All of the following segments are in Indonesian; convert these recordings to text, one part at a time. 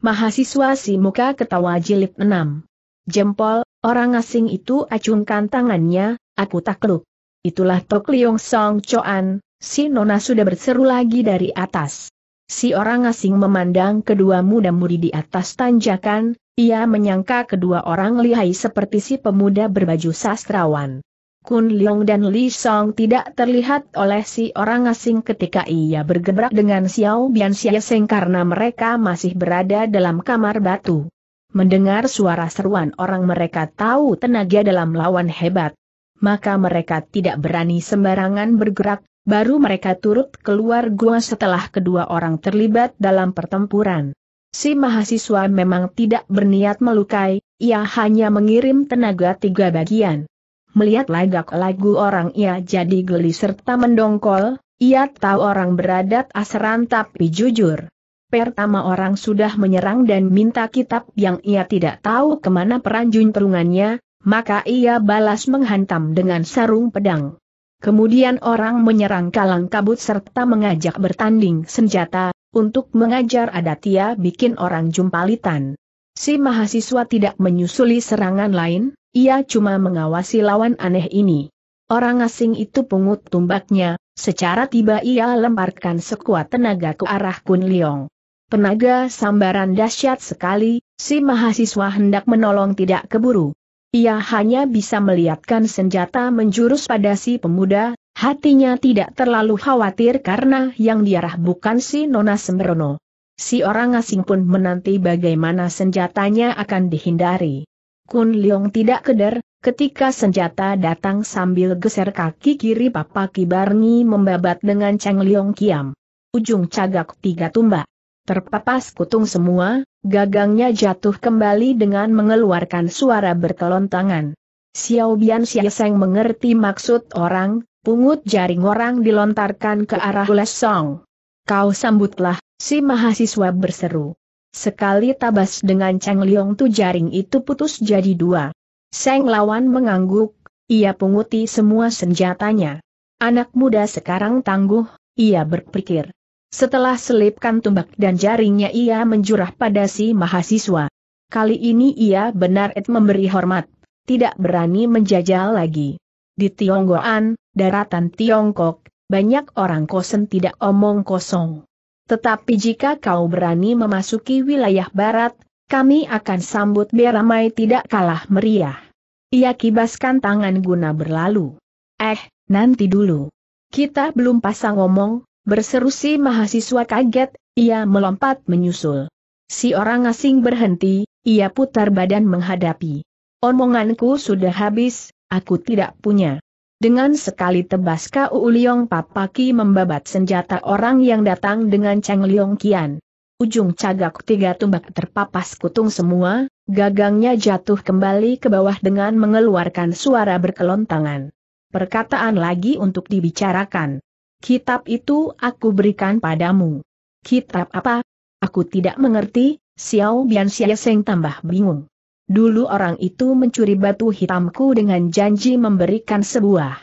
Mahasiswa si muka ketawa jilid enam. Jempol, orang asing itu acungkan tangannya, aku takluk. Itulah Tok Liong Song Choan, si nona sudah berseru lagi dari atas. Si orang asing memandang kedua muda mudi di atas tanjakan, ia menyangka kedua orang lihai seperti si pemuda berbaju sastrawan. Kun Leong dan Li Song tidak terlihat oleh si orang asing ketika ia bergerak dengan Xiao Bian Xiaseng karena mereka masih berada dalam kamar batu. Mendengar suara seruan orang mereka tahu tenaga dalam lawan hebat. Maka mereka tidak berani sembarangan bergerak, baru mereka turut keluar gua setelah kedua orang terlibat dalam pertempuran. Si mahasiswa memang tidak berniat melukai, ia hanya mengirim tenaga tiga bagian. Melihat lagak-lagu orang ia jadi geli serta mendongkol, ia tahu orang beradat aseran tapi jujur. Pertama orang sudah menyerang dan minta kitab yang ia tidak tahu kemana peranjun perungannya, maka ia balas menghantam dengan sarung pedang. Kemudian orang menyerang kalang kabut serta mengajak bertanding senjata, untuk mengajar adat ia bikin orang jumpalitan. Si mahasiswa tidak menyusuli serangan lain, ia cuma mengawasi lawan aneh ini. Orang asing itu pungut tumbaknya, secara tiba ia lemparkan sekuat tenaga ke arah Kun Leong. Penaga sambaran dahsyat sekali, si mahasiswa hendak menolong tidak keburu. Ia hanya bisa melihatkan senjata menjurus pada si pemuda, hatinya tidak terlalu khawatir karena yang diarah bukan si Nona Sembrono. Si orang asing pun menanti bagaimana senjatanya akan dihindari. Kun Leong tidak keder, ketika senjata datang sambil geser kaki kiri Papa Kibarni membabat dengan Cheng Leong Kiam. Ujung cagak tiga tumbak. Terpapas kutung semua, gagangnya jatuh kembali dengan mengeluarkan suara berkelontangan. Xiao Bian Xieseng mengerti maksud orang, pungut jaring orang dilontarkan ke arah Lesong. Kau sambutlah, si mahasiswa berseru. Sekali tabas dengan Cheng Liong tu jaring itu putus jadi dua. Seng lawan mengangguk, ia punguti semua senjatanya. Anak muda sekarang tangguh, ia berpikir. Setelah selipkan tumbak dan jaringnya ia menjurah pada si mahasiswa. Kali ini ia benar et memberi hormat, tidak berani menjajal lagi. Di Tionggoan, daratan Tiongkok, banyak orang kosen tidak omong kosong. Tetapi jika kau berani memasuki wilayah barat, kami akan sambut beramai tidak kalah meriah. Ia kibaskan tangan guna berlalu. Eh, nanti dulu. Kita belum pasang ngomong, berseru si mahasiswa kaget, ia melompat menyusul. Si orang asing berhenti, ia putar badan menghadapi. Omonganku sudah habis, aku tidak punya. Dengan sekali tebas Kau Liong Papaki membabat senjata orang yang datang dengan Cheng Liong Kian. Ujung cagak tiga tumbak terpapas kutung semua, gagangnya jatuh kembali ke bawah dengan mengeluarkan suara berkelontangan. Perkataan lagi untuk dibicarakan. Kitab itu aku berikan padamu. Kitab apa? Aku tidak mengerti, Xiao Bian Xiaoseng tambah bingung. Dulu orang itu mencuri batu hitamku dengan janji memberikan sebuah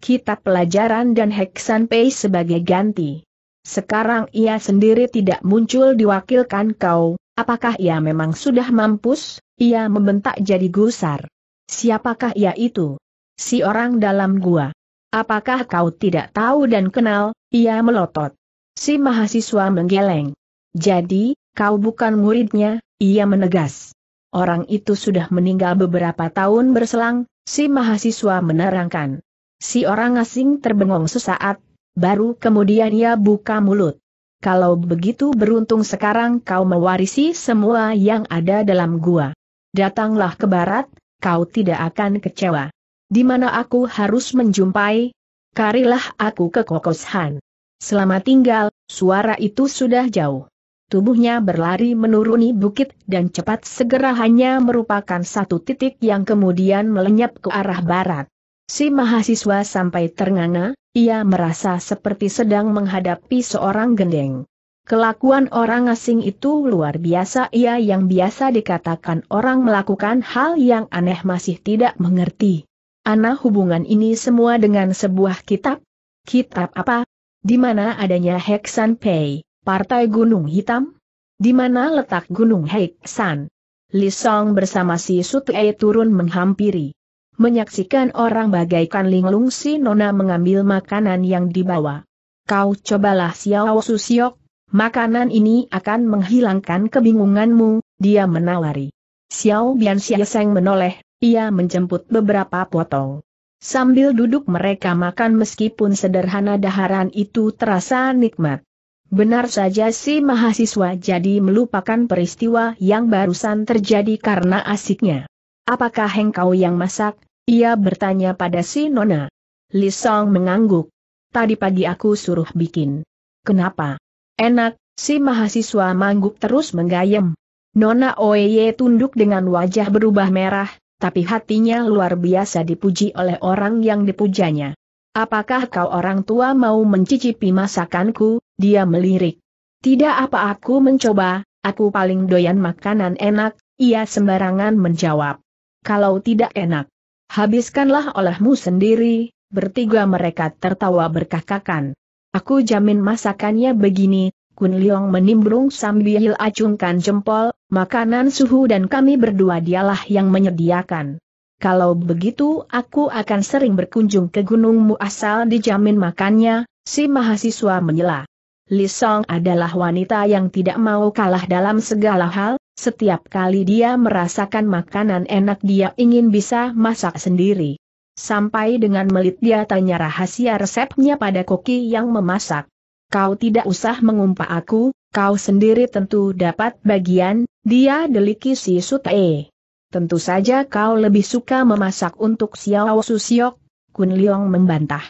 kitab pelajaran dan heksan pei sebagai ganti. Sekarang ia sendiri tidak muncul diwakilkan kau, apakah ia memang sudah mampus? Ia membentak jadi gusar. Siapakah ia itu? Si orang dalam gua. Apakah kau tidak tahu dan kenal? Ia melotot. Si mahasiswa menggeleng. Jadi, kau bukan muridnya, ia menegas orang itu sudah meninggal beberapa tahun berselang, si mahasiswa menerangkan. Si orang asing terbengong sesaat, baru kemudian ia buka mulut. Kalau begitu beruntung sekarang kau mewarisi semua yang ada dalam gua. Datanglah ke barat, kau tidak akan kecewa. Di mana aku harus menjumpai? Karilah aku ke Kokoshan. Selamat tinggal, suara itu sudah jauh. Tubuhnya berlari menuruni bukit dan cepat segera hanya merupakan satu titik yang kemudian melenyap ke arah barat. Si mahasiswa sampai ternganga, ia merasa seperti sedang menghadapi seorang gendeng. Kelakuan orang asing itu luar biasa ia yang biasa dikatakan orang melakukan hal yang aneh masih tidak mengerti. Ana hubungan ini semua dengan sebuah kitab? Kitab apa? Di mana adanya Heksan Pei? Partai Gunung Hitam? Di mana letak Gunung San. Li Song bersama si Sutei turun menghampiri. Menyaksikan orang bagaikan linglung si Nona mengambil makanan yang dibawa. Kau cobalah Xiao Susiok, makanan ini akan menghilangkan kebingunganmu, dia menawari. Xiao Bian Xiaseng menoleh, ia menjemput beberapa potong. Sambil duduk mereka makan meskipun sederhana daharan itu terasa nikmat. Benar saja si mahasiswa jadi melupakan peristiwa yang barusan terjadi karena asiknya. Apakah hengkau yang masak? Ia bertanya pada si Nona. Li Song mengangguk. Tadi pagi aku suruh bikin. Kenapa? Enak, si mahasiswa mangguk terus menggayem. Nona oye tunduk dengan wajah berubah merah, tapi hatinya luar biasa dipuji oleh orang yang dipujanya. Apakah kau orang tua mau mencicipi masakanku? Dia melirik. Tidak apa aku mencoba, aku paling doyan makanan enak, ia sembarangan menjawab. Kalau tidak enak, habiskanlah olehmu sendiri, bertiga mereka tertawa berkakakan. Aku jamin masakannya begini, Kun Liong menimbrung sambil acungkan jempol, makanan suhu dan kami berdua dialah yang menyediakan kalau begitu aku akan sering berkunjung ke gunungmu asal dijamin makannya, si mahasiswa menyela. Li Song adalah wanita yang tidak mau kalah dalam segala hal, setiap kali dia merasakan makanan enak dia ingin bisa masak sendiri. Sampai dengan melit dia tanya rahasia resepnya pada koki yang memasak. Kau tidak usah mengumpat aku, kau sendiri tentu dapat bagian, dia deliki si Sutae. Tentu saja kau lebih suka memasak untuk Xiao Susiok, Kun Leong membantah.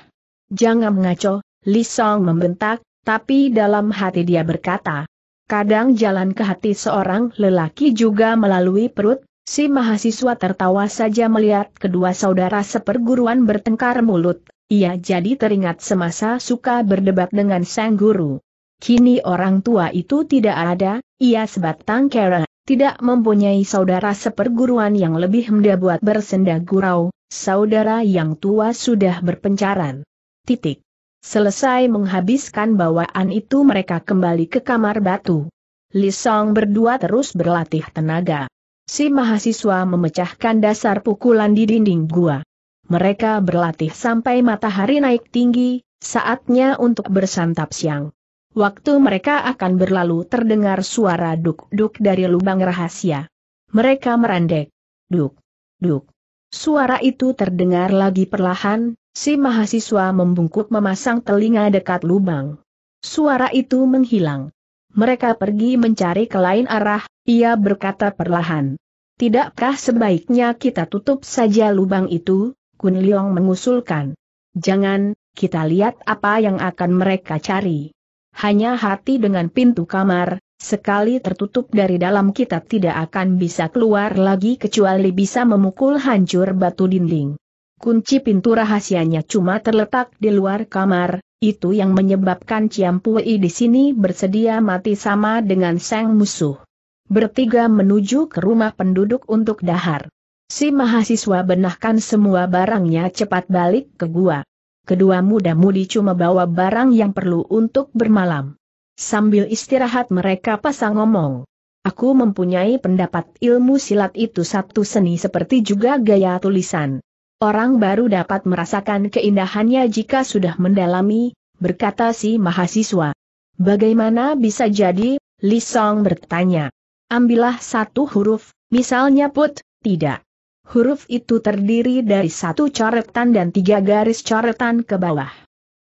Jangan mengaco, Li Song membentak, tapi dalam hati dia berkata. Kadang jalan ke hati seorang lelaki juga melalui perut, si mahasiswa tertawa saja melihat kedua saudara seperguruan bertengkar mulut, ia jadi teringat semasa suka berdebat dengan sang guru. Kini orang tua itu tidak ada, ia sebatang kera tidak mempunyai saudara seperguruan yang lebih muda buat bersenda gurau, saudara yang tua sudah berpencaran. Titik. Selesai menghabiskan bawaan itu mereka kembali ke kamar batu. Lisong berdua terus berlatih tenaga. Si mahasiswa memecahkan dasar pukulan di dinding gua. Mereka berlatih sampai matahari naik tinggi, saatnya untuk bersantap siang. Waktu mereka akan berlalu terdengar suara duk-duk dari lubang rahasia. Mereka merandek. Duk, duk. Suara itu terdengar lagi perlahan, si mahasiswa membungkuk memasang telinga dekat lubang. Suara itu menghilang. Mereka pergi mencari ke lain arah, ia berkata perlahan. Tidakkah sebaiknya kita tutup saja lubang itu, Kun Leong mengusulkan. Jangan, kita lihat apa yang akan mereka cari hanya hati dengan pintu kamar, sekali tertutup dari dalam kita tidak akan bisa keluar lagi kecuali bisa memukul hancur batu dinding. Kunci pintu rahasianya cuma terletak di luar kamar, itu yang menyebabkan Ciampui di sini bersedia mati sama dengan sang musuh. Bertiga menuju ke rumah penduduk untuk dahar. Si mahasiswa benahkan semua barangnya cepat balik ke gua kedua muda-mudi cuma bawa barang yang perlu untuk bermalam. Sambil istirahat mereka pasang ngomong. Aku mempunyai pendapat ilmu silat itu satu seni seperti juga gaya tulisan. Orang baru dapat merasakan keindahannya jika sudah mendalami, berkata si mahasiswa. Bagaimana bisa jadi? Lisong bertanya. Ambillah satu huruf, misalnya put, tidak huruf itu terdiri dari satu coretan dan tiga garis coretan ke bawah.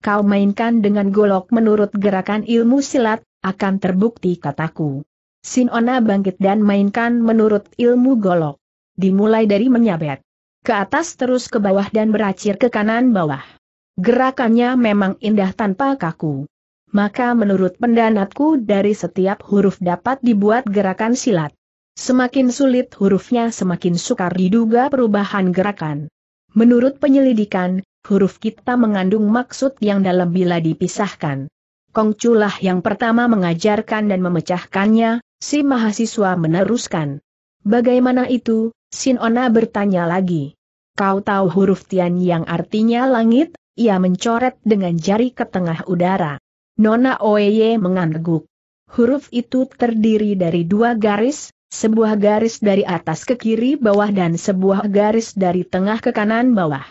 Kau mainkan dengan golok menurut gerakan ilmu silat, akan terbukti kataku. Sinona bangkit dan mainkan menurut ilmu golok. Dimulai dari menyabet. Ke atas terus ke bawah dan beracir ke kanan bawah. Gerakannya memang indah tanpa kaku. Maka menurut pendanatku dari setiap huruf dapat dibuat gerakan silat. Semakin sulit hurufnya semakin sukar diduga perubahan gerakan. Menurut penyelidikan, huruf kita mengandung maksud yang dalam bila dipisahkan. Kongculah yang pertama mengajarkan dan memecahkannya, si mahasiswa meneruskan. Bagaimana itu? Sinona bertanya lagi. Kau tahu huruf Tian yang artinya langit? Ia mencoret dengan jari ke tengah udara. Nona Oye mengangguk. Huruf itu terdiri dari dua garis, sebuah garis dari atas ke kiri bawah dan sebuah garis dari tengah ke kanan bawah.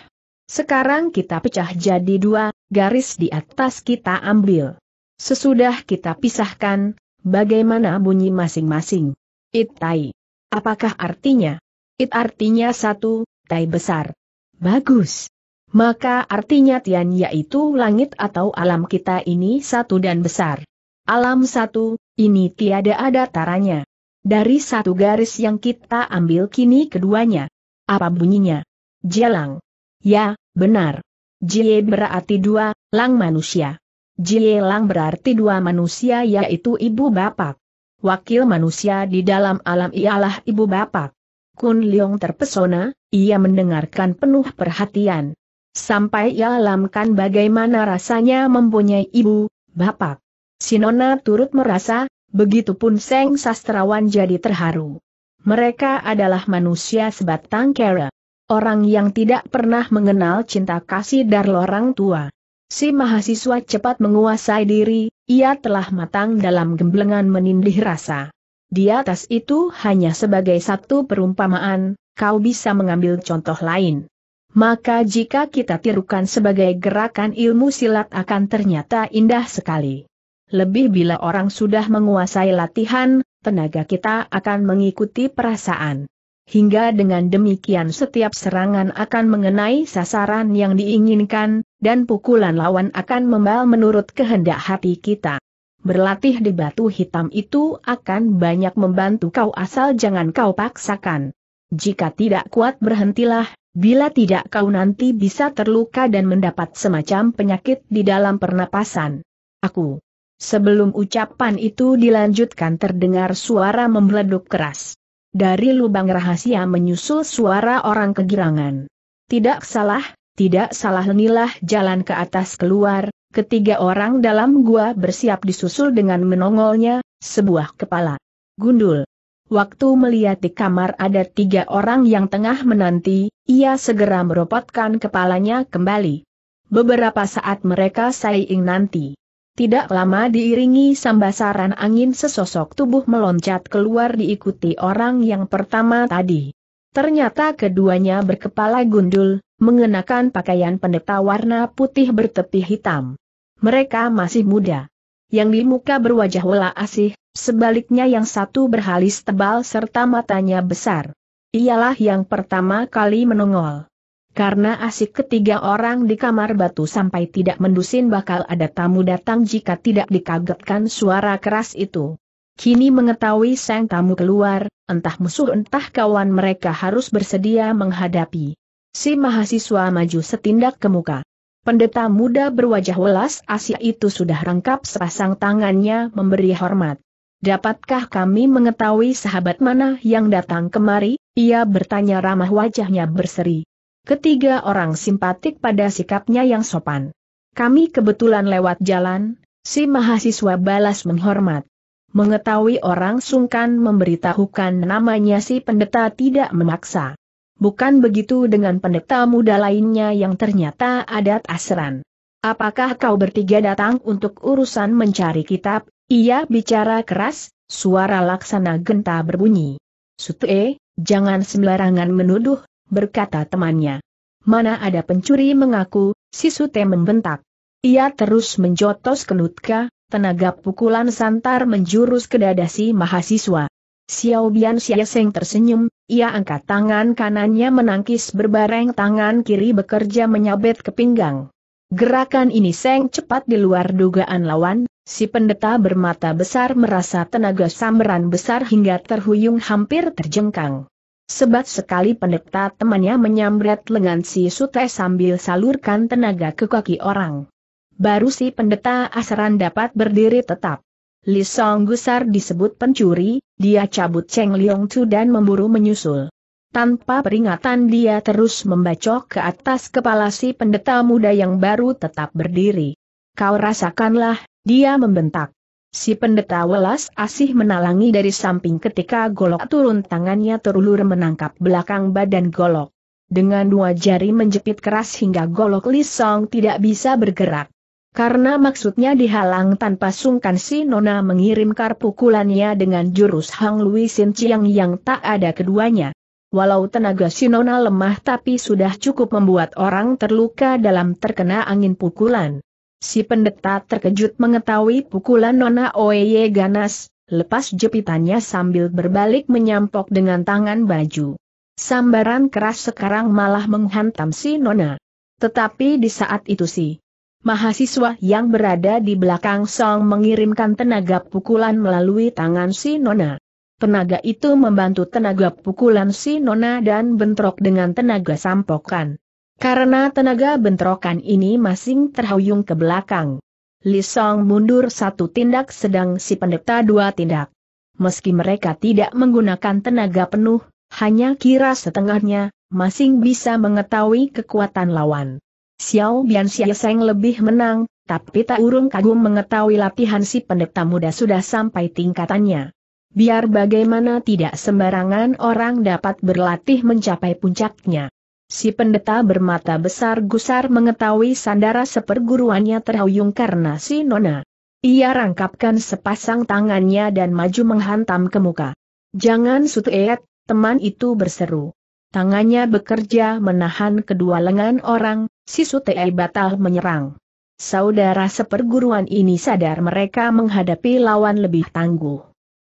Sekarang kita pecah jadi dua, garis di atas kita ambil. Sesudah kita pisahkan, bagaimana bunyi masing-masing? It tai. Apakah artinya? It artinya satu, tai besar. Bagus. Maka artinya Tian yaitu langit atau alam kita ini satu dan besar. Alam satu, ini tiada ada taranya. Dari satu garis yang kita ambil kini keduanya. Apa bunyinya? Jelang. Ya, benar. Jie berarti dua, lang manusia. Jie lang berarti dua manusia yaitu ibu bapak. Wakil manusia di dalam alam ialah ibu bapak. Kun Leong terpesona, ia mendengarkan penuh perhatian. Sampai ia alamkan bagaimana rasanya mempunyai ibu, bapak. Sinona turut merasa, Begitupun Seng Sastrawan jadi terharu. Mereka adalah manusia sebatang kera. Orang yang tidak pernah mengenal cinta kasih dari orang tua. Si mahasiswa cepat menguasai diri, ia telah matang dalam gemblengan menindih rasa. Di atas itu hanya sebagai satu perumpamaan, kau bisa mengambil contoh lain. Maka jika kita tirukan sebagai gerakan ilmu silat akan ternyata indah sekali lebih bila orang sudah menguasai latihan, tenaga kita akan mengikuti perasaan. Hingga dengan demikian setiap serangan akan mengenai sasaran yang diinginkan, dan pukulan lawan akan membal menurut kehendak hati kita. Berlatih di batu hitam itu akan banyak membantu kau asal jangan kau paksakan. Jika tidak kuat berhentilah, bila tidak kau nanti bisa terluka dan mendapat semacam penyakit di dalam pernapasan. Aku Sebelum ucapan itu dilanjutkan terdengar suara membleduk keras. Dari lubang rahasia menyusul suara orang kegirangan. Tidak salah, tidak salah inilah jalan ke atas keluar, ketiga orang dalam gua bersiap disusul dengan menongolnya, sebuah kepala. Gundul. Waktu melihat di kamar ada tiga orang yang tengah menanti, ia segera meropotkan kepalanya kembali. Beberapa saat mereka saing nanti. Tidak lama diiringi sambasaran angin sesosok tubuh meloncat keluar diikuti orang yang pertama tadi. Ternyata keduanya berkepala gundul, mengenakan pakaian pendeta warna putih bertepi hitam. Mereka masih muda. Yang di muka berwajah wela asih, sebaliknya yang satu berhalis tebal serta matanya besar. Ialah yang pertama kali menongol. Karena asik ketiga orang di kamar batu sampai tidak mendusin bakal ada tamu datang jika tidak dikagetkan suara keras itu. Kini mengetahui sang tamu keluar, entah musuh entah kawan mereka harus bersedia menghadapi. Si mahasiswa maju setindak ke muka. Pendeta muda berwajah welas Asia itu sudah rangkap sepasang tangannya memberi hormat. Dapatkah kami mengetahui sahabat mana yang datang kemari? Ia bertanya ramah wajahnya berseri. Ketiga orang simpatik pada sikapnya yang sopan. Kami kebetulan lewat jalan, si mahasiswa balas menghormat. Mengetahui orang sungkan memberitahukan namanya si pendeta tidak memaksa. Bukan begitu dengan pendeta muda lainnya yang ternyata adat asran. Apakah kau bertiga datang untuk urusan mencari kitab? Ia bicara keras, suara laksana genta berbunyi. Sute, jangan sembarangan menuduh, berkata temannya. Mana ada pencuri mengaku, si Sute membentak. Ia terus menjotos kenutka, tenaga pukulan santar menjurus ke dada si mahasiswa. Xiao Bian Xiaseng tersenyum, ia angkat tangan kanannya menangkis berbareng tangan kiri bekerja menyabet ke pinggang. Gerakan ini seng cepat di luar dugaan lawan, si pendeta bermata besar merasa tenaga samberan besar hingga terhuyung hampir terjengkang. Sebat sekali pendeta temannya menyambret lengan si Sute sambil salurkan tenaga ke kaki orang. Baru si pendeta asaran dapat berdiri tetap. Li Song Gusar disebut pencuri, dia cabut Cheng Liong Chu dan memburu menyusul. Tanpa peringatan dia terus membacok ke atas kepala si pendeta muda yang baru tetap berdiri. Kau rasakanlah, dia membentak. Si pendeta welas asih menalangi dari samping ketika golok turun tangannya terulur menangkap belakang badan golok. Dengan dua jari menjepit keras hingga golok lisong tidak bisa bergerak. Karena maksudnya dihalang tanpa sungkan si Nona mengirim pukulannya dengan jurus Hang Lui Sin Chiang yang tak ada keduanya. Walau tenaga si Nona lemah tapi sudah cukup membuat orang terluka dalam terkena angin pukulan. Si pendeta terkejut mengetahui pukulan Nona Oye ganas, lepas jepitannya sambil berbalik menyampok dengan tangan baju. Sambaran keras sekarang malah menghantam si Nona. Tetapi di saat itu si mahasiswa yang berada di belakang Song mengirimkan tenaga pukulan melalui tangan si Nona. Tenaga itu membantu tenaga pukulan si Nona dan bentrok dengan tenaga sampokan. Karena tenaga bentrokan ini masing terhuyung ke belakang. Li Song mundur satu tindak sedang si pendeta dua tindak. Meski mereka tidak menggunakan tenaga penuh, hanya kira setengahnya, masing bisa mengetahui kekuatan lawan. Xiao Bian Xiaoseng lebih menang, tapi tak urung kagum mengetahui latihan si pendeta muda sudah sampai tingkatannya. Biar bagaimana tidak sembarangan orang dapat berlatih mencapai puncaknya. Si pendeta bermata besar gusar mengetahui sandara seperguruannya terhuyung karena si Nona. Ia rangkapkan sepasang tangannya dan maju menghantam ke muka. Jangan sutuet, teman itu berseru. Tangannya bekerja menahan kedua lengan orang, si Sutei batal menyerang. Saudara seperguruan ini sadar mereka menghadapi lawan lebih tangguh.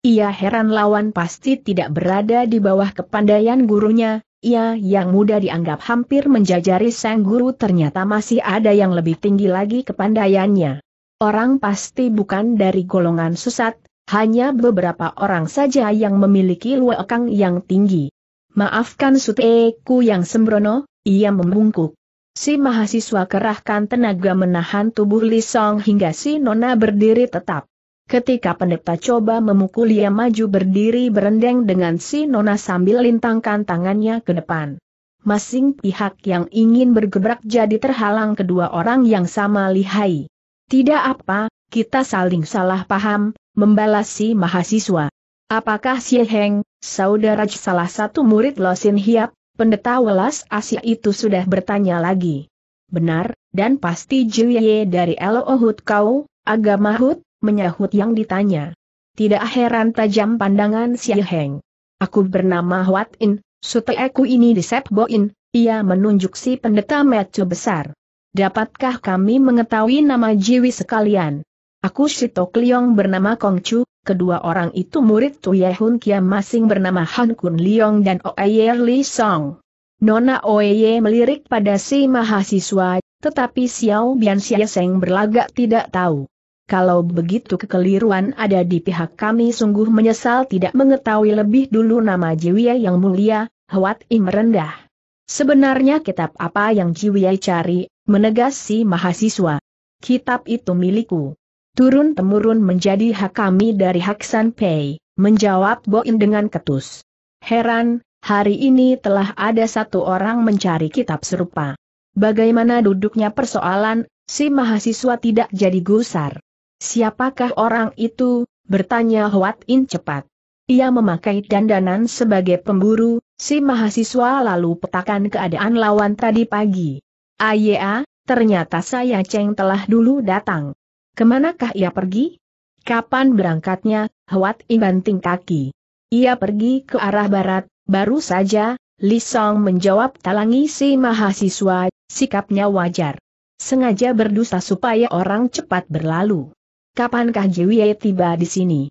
Ia heran lawan pasti tidak berada di bawah kepandaian gurunya, ia ya, yang mudah dianggap hampir menjajari sang guru ternyata masih ada yang lebih tinggi lagi kepandaiannya. Orang pasti bukan dari golongan susat, hanya beberapa orang saja yang memiliki luekang yang tinggi. Maafkan suteku yang sembrono, ia membungkuk. Si mahasiswa kerahkan tenaga menahan tubuh Lisong hingga si nona berdiri tetap. Ketika pendeta coba memukul ia maju berdiri berendeng dengan si Nona sambil lintangkan tangannya ke depan. Masing pihak yang ingin bergerak jadi terhalang kedua orang yang sama lihai. Tidak apa, kita saling salah paham, membalas si mahasiswa. Apakah si Heng, saudara salah satu murid Losin Hiap, pendeta welas Asia itu sudah bertanya lagi. Benar, dan pasti Juye dari Elohut kau, agama Hut, menyahut yang ditanya. Tidak heran tajam pandangan si Heng. Aku bernama Huat In, suteku ini di Boin, ia menunjuk si pendeta Metu besar. Dapatkah kami mengetahui nama Jiwi sekalian? Aku si Shitok Liong bernama Kong Chu, kedua orang itu murid Tu Hun Kiam masing bernama Han Kun Liong dan Ye Li Song. Nona Ye melirik pada si mahasiswa, tetapi Xiao Bian Seng berlagak tidak tahu. Kalau begitu kekeliruan ada di pihak kami sungguh menyesal tidak mengetahui lebih dulu nama Jiwie yang mulia, Hwat Im rendah. Sebenarnya kitab apa yang Jiwie cari, menegas si mahasiswa. Kitab itu milikku. Turun-temurun menjadi hak kami dari hak San Pei, menjawab Boin dengan ketus. Heran, hari ini telah ada satu orang mencari kitab serupa. Bagaimana duduknya persoalan, si mahasiswa tidak jadi gusar. Siapakah orang itu? bertanya Huat In cepat. Ia memakai dandanan sebagai pemburu, si mahasiswa lalu petakan keadaan lawan tadi pagi. Aya, ternyata saya Cheng telah dulu datang. Kemanakah ia pergi? Kapan berangkatnya? Huat In banting kaki. Ia pergi ke arah barat, baru saja, Li Song menjawab talangi si mahasiswa, sikapnya wajar. Sengaja berdusta supaya orang cepat berlalu kapankah Jiwie tiba di sini?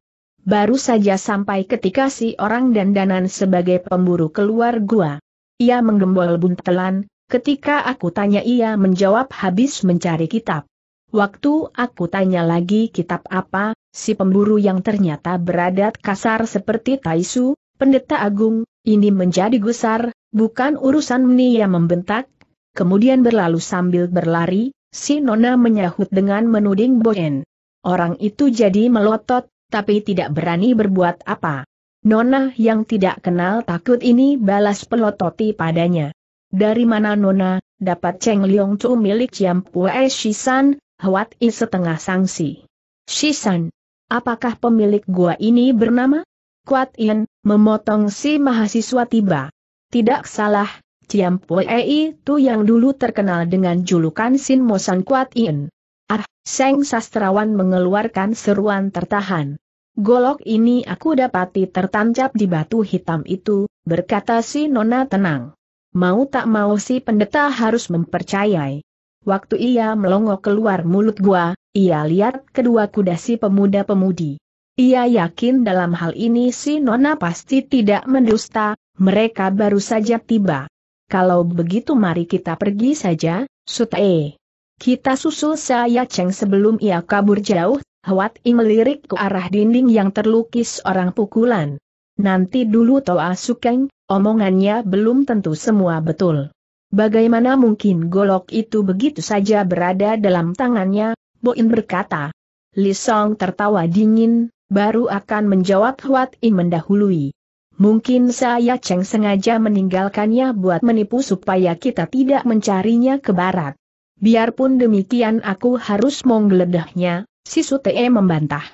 Baru saja sampai ketika si orang dandanan sebagai pemburu keluar gua. Ia menggembol buntelan, ketika aku tanya ia menjawab habis mencari kitab. Waktu aku tanya lagi kitab apa, si pemburu yang ternyata beradat kasar seperti Taisu, pendeta agung, ini menjadi gusar, bukan urusan meni yang membentak, kemudian berlalu sambil berlari, si Nona menyahut dengan menuding Boen. Orang itu jadi melotot, tapi tidak berani berbuat apa. Nona yang tidak kenal takut ini balas pelototi padanya. Dari mana Nona, dapat Cheng Liong Chu milik Ciam Pue Shisan, Huat I setengah sanksi. Shisan, apakah pemilik gua ini bernama? Kuat Yin, memotong si mahasiswa tiba. Tidak salah, Ciam Pue itu yang dulu terkenal dengan julukan Sin Mosan Kuat Yin. Ah, Seng Sastrawan mengeluarkan seruan tertahan. Golok ini aku dapati tertancap di batu hitam itu, berkata si Nona tenang. Mau tak mau si pendeta harus mempercayai. Waktu ia melongo keluar mulut gua, ia lihat kedua kuda si pemuda-pemudi. Ia yakin dalam hal ini si Nona pasti tidak mendusta, mereka baru saja tiba. Kalau begitu mari kita pergi saja, sutee. Kita susul saya Cheng sebelum ia kabur jauh, Hwat Im melirik ke arah dinding yang terlukis orang pukulan. Nanti dulu Toa Sukeng, omongannya belum tentu semua betul. Bagaimana mungkin golok itu begitu saja berada dalam tangannya, Boin berkata. Li Song tertawa dingin, baru akan menjawab Hwat Im mendahului. Mungkin saya Cheng sengaja meninggalkannya buat menipu supaya kita tidak mencarinya ke barat. Biarpun demikian aku harus menggeledahnya, si Sute membantah.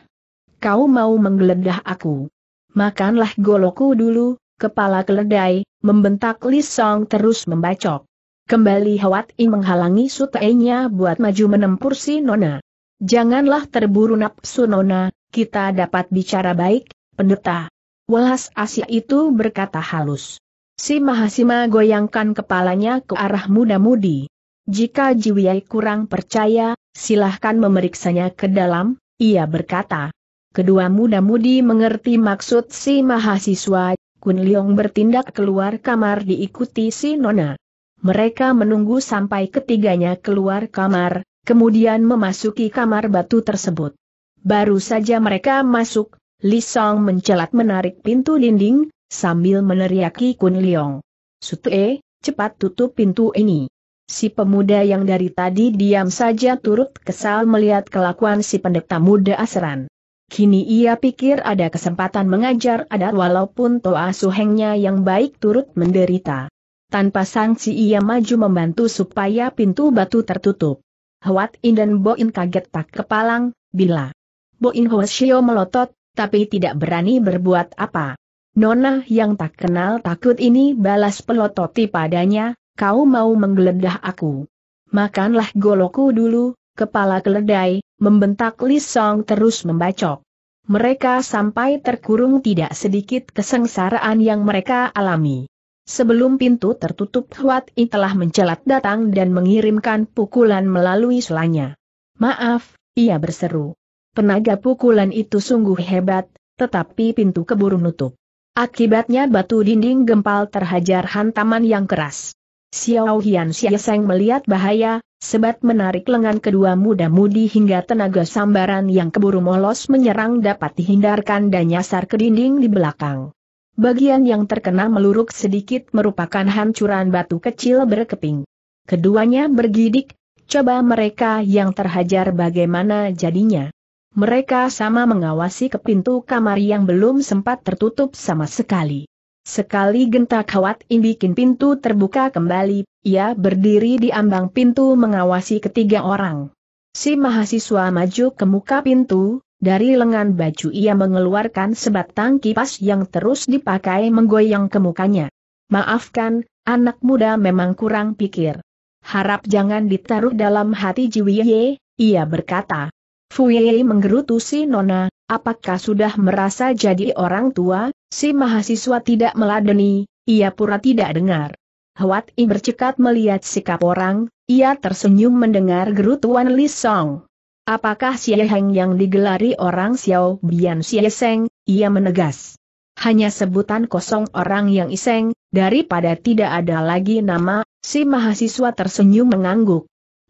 Kau mau menggeledah aku. Makanlah goloku dulu, kepala keledai, membentak Lisong terus membacok. Kembali Hawat I menghalangi Sute-nya buat maju menempur si Nona. Janganlah terburu nafsu Nona, kita dapat bicara baik, pendeta. Welas Asia itu berkata halus. Si Mahasima goyangkan kepalanya ke arah muda-mudi. Jika Jiwei kurang percaya, silahkan memeriksanya ke dalam, ia berkata. Kedua muda-mudi mengerti maksud si mahasiswa, Kun Leong bertindak keluar kamar diikuti si Nona. Mereka menunggu sampai ketiganya keluar kamar, kemudian memasuki kamar batu tersebut. Baru saja mereka masuk, Li Song mencelat menarik pintu dinding, sambil meneriaki Kun Leong. Sutue, cepat tutup pintu ini. Si pemuda yang dari tadi diam saja turut kesal melihat kelakuan si pendeta muda asran. Kini ia pikir ada kesempatan mengajar adat walaupun toa suhengnya yang baik turut menderita. Tanpa sanksi ia maju membantu supaya pintu batu tertutup. Huat In dan Boin kaget tak kepalang, bila Boin Hoshio melotot, tapi tidak berani berbuat apa. Nona yang tak kenal takut ini balas pelototi padanya, kau mau menggeledah aku. Makanlah goloku dulu, kepala keledai, membentak Li terus membacok. Mereka sampai terkurung tidak sedikit kesengsaraan yang mereka alami. Sebelum pintu tertutup Huat I telah mencelat datang dan mengirimkan pukulan melalui selanya. Maaf, ia berseru. Penaga pukulan itu sungguh hebat, tetapi pintu keburu nutup. Akibatnya batu dinding gempal terhajar hantaman yang keras. Xiao Hian Xiaseng melihat bahaya, sebat menarik lengan kedua muda-mudi hingga tenaga sambaran yang keburu molos menyerang dapat dihindarkan dan nyasar ke dinding di belakang. Bagian yang terkena meluruk sedikit merupakan hancuran batu kecil berkeping. Keduanya bergidik, coba mereka yang terhajar bagaimana jadinya. Mereka sama mengawasi ke pintu kamar yang belum sempat tertutup sama sekali. Sekali gentak kawat, indikin bikin pintu terbuka kembali, ia berdiri di ambang pintu mengawasi ketiga orang. Si mahasiswa maju ke muka pintu, dari lengan baju ia mengeluarkan sebatang kipas yang terus dipakai menggoyang ke mukanya. Maafkan, anak muda memang kurang pikir. Harap jangan ditaruh dalam hati Jiwiye, ia berkata. Fuye menggerutu si Nona, Apakah sudah merasa jadi orang tua, si mahasiswa tidak meladeni, ia pura tidak dengar. Hwat I bercekat melihat sikap orang, ia tersenyum mendengar gerutuan Li Song. Apakah si Heng yang digelari orang Xiao Bian si Seng, ia menegas. Hanya sebutan kosong orang yang iseng, daripada tidak ada lagi nama, si mahasiswa tersenyum mengangguk.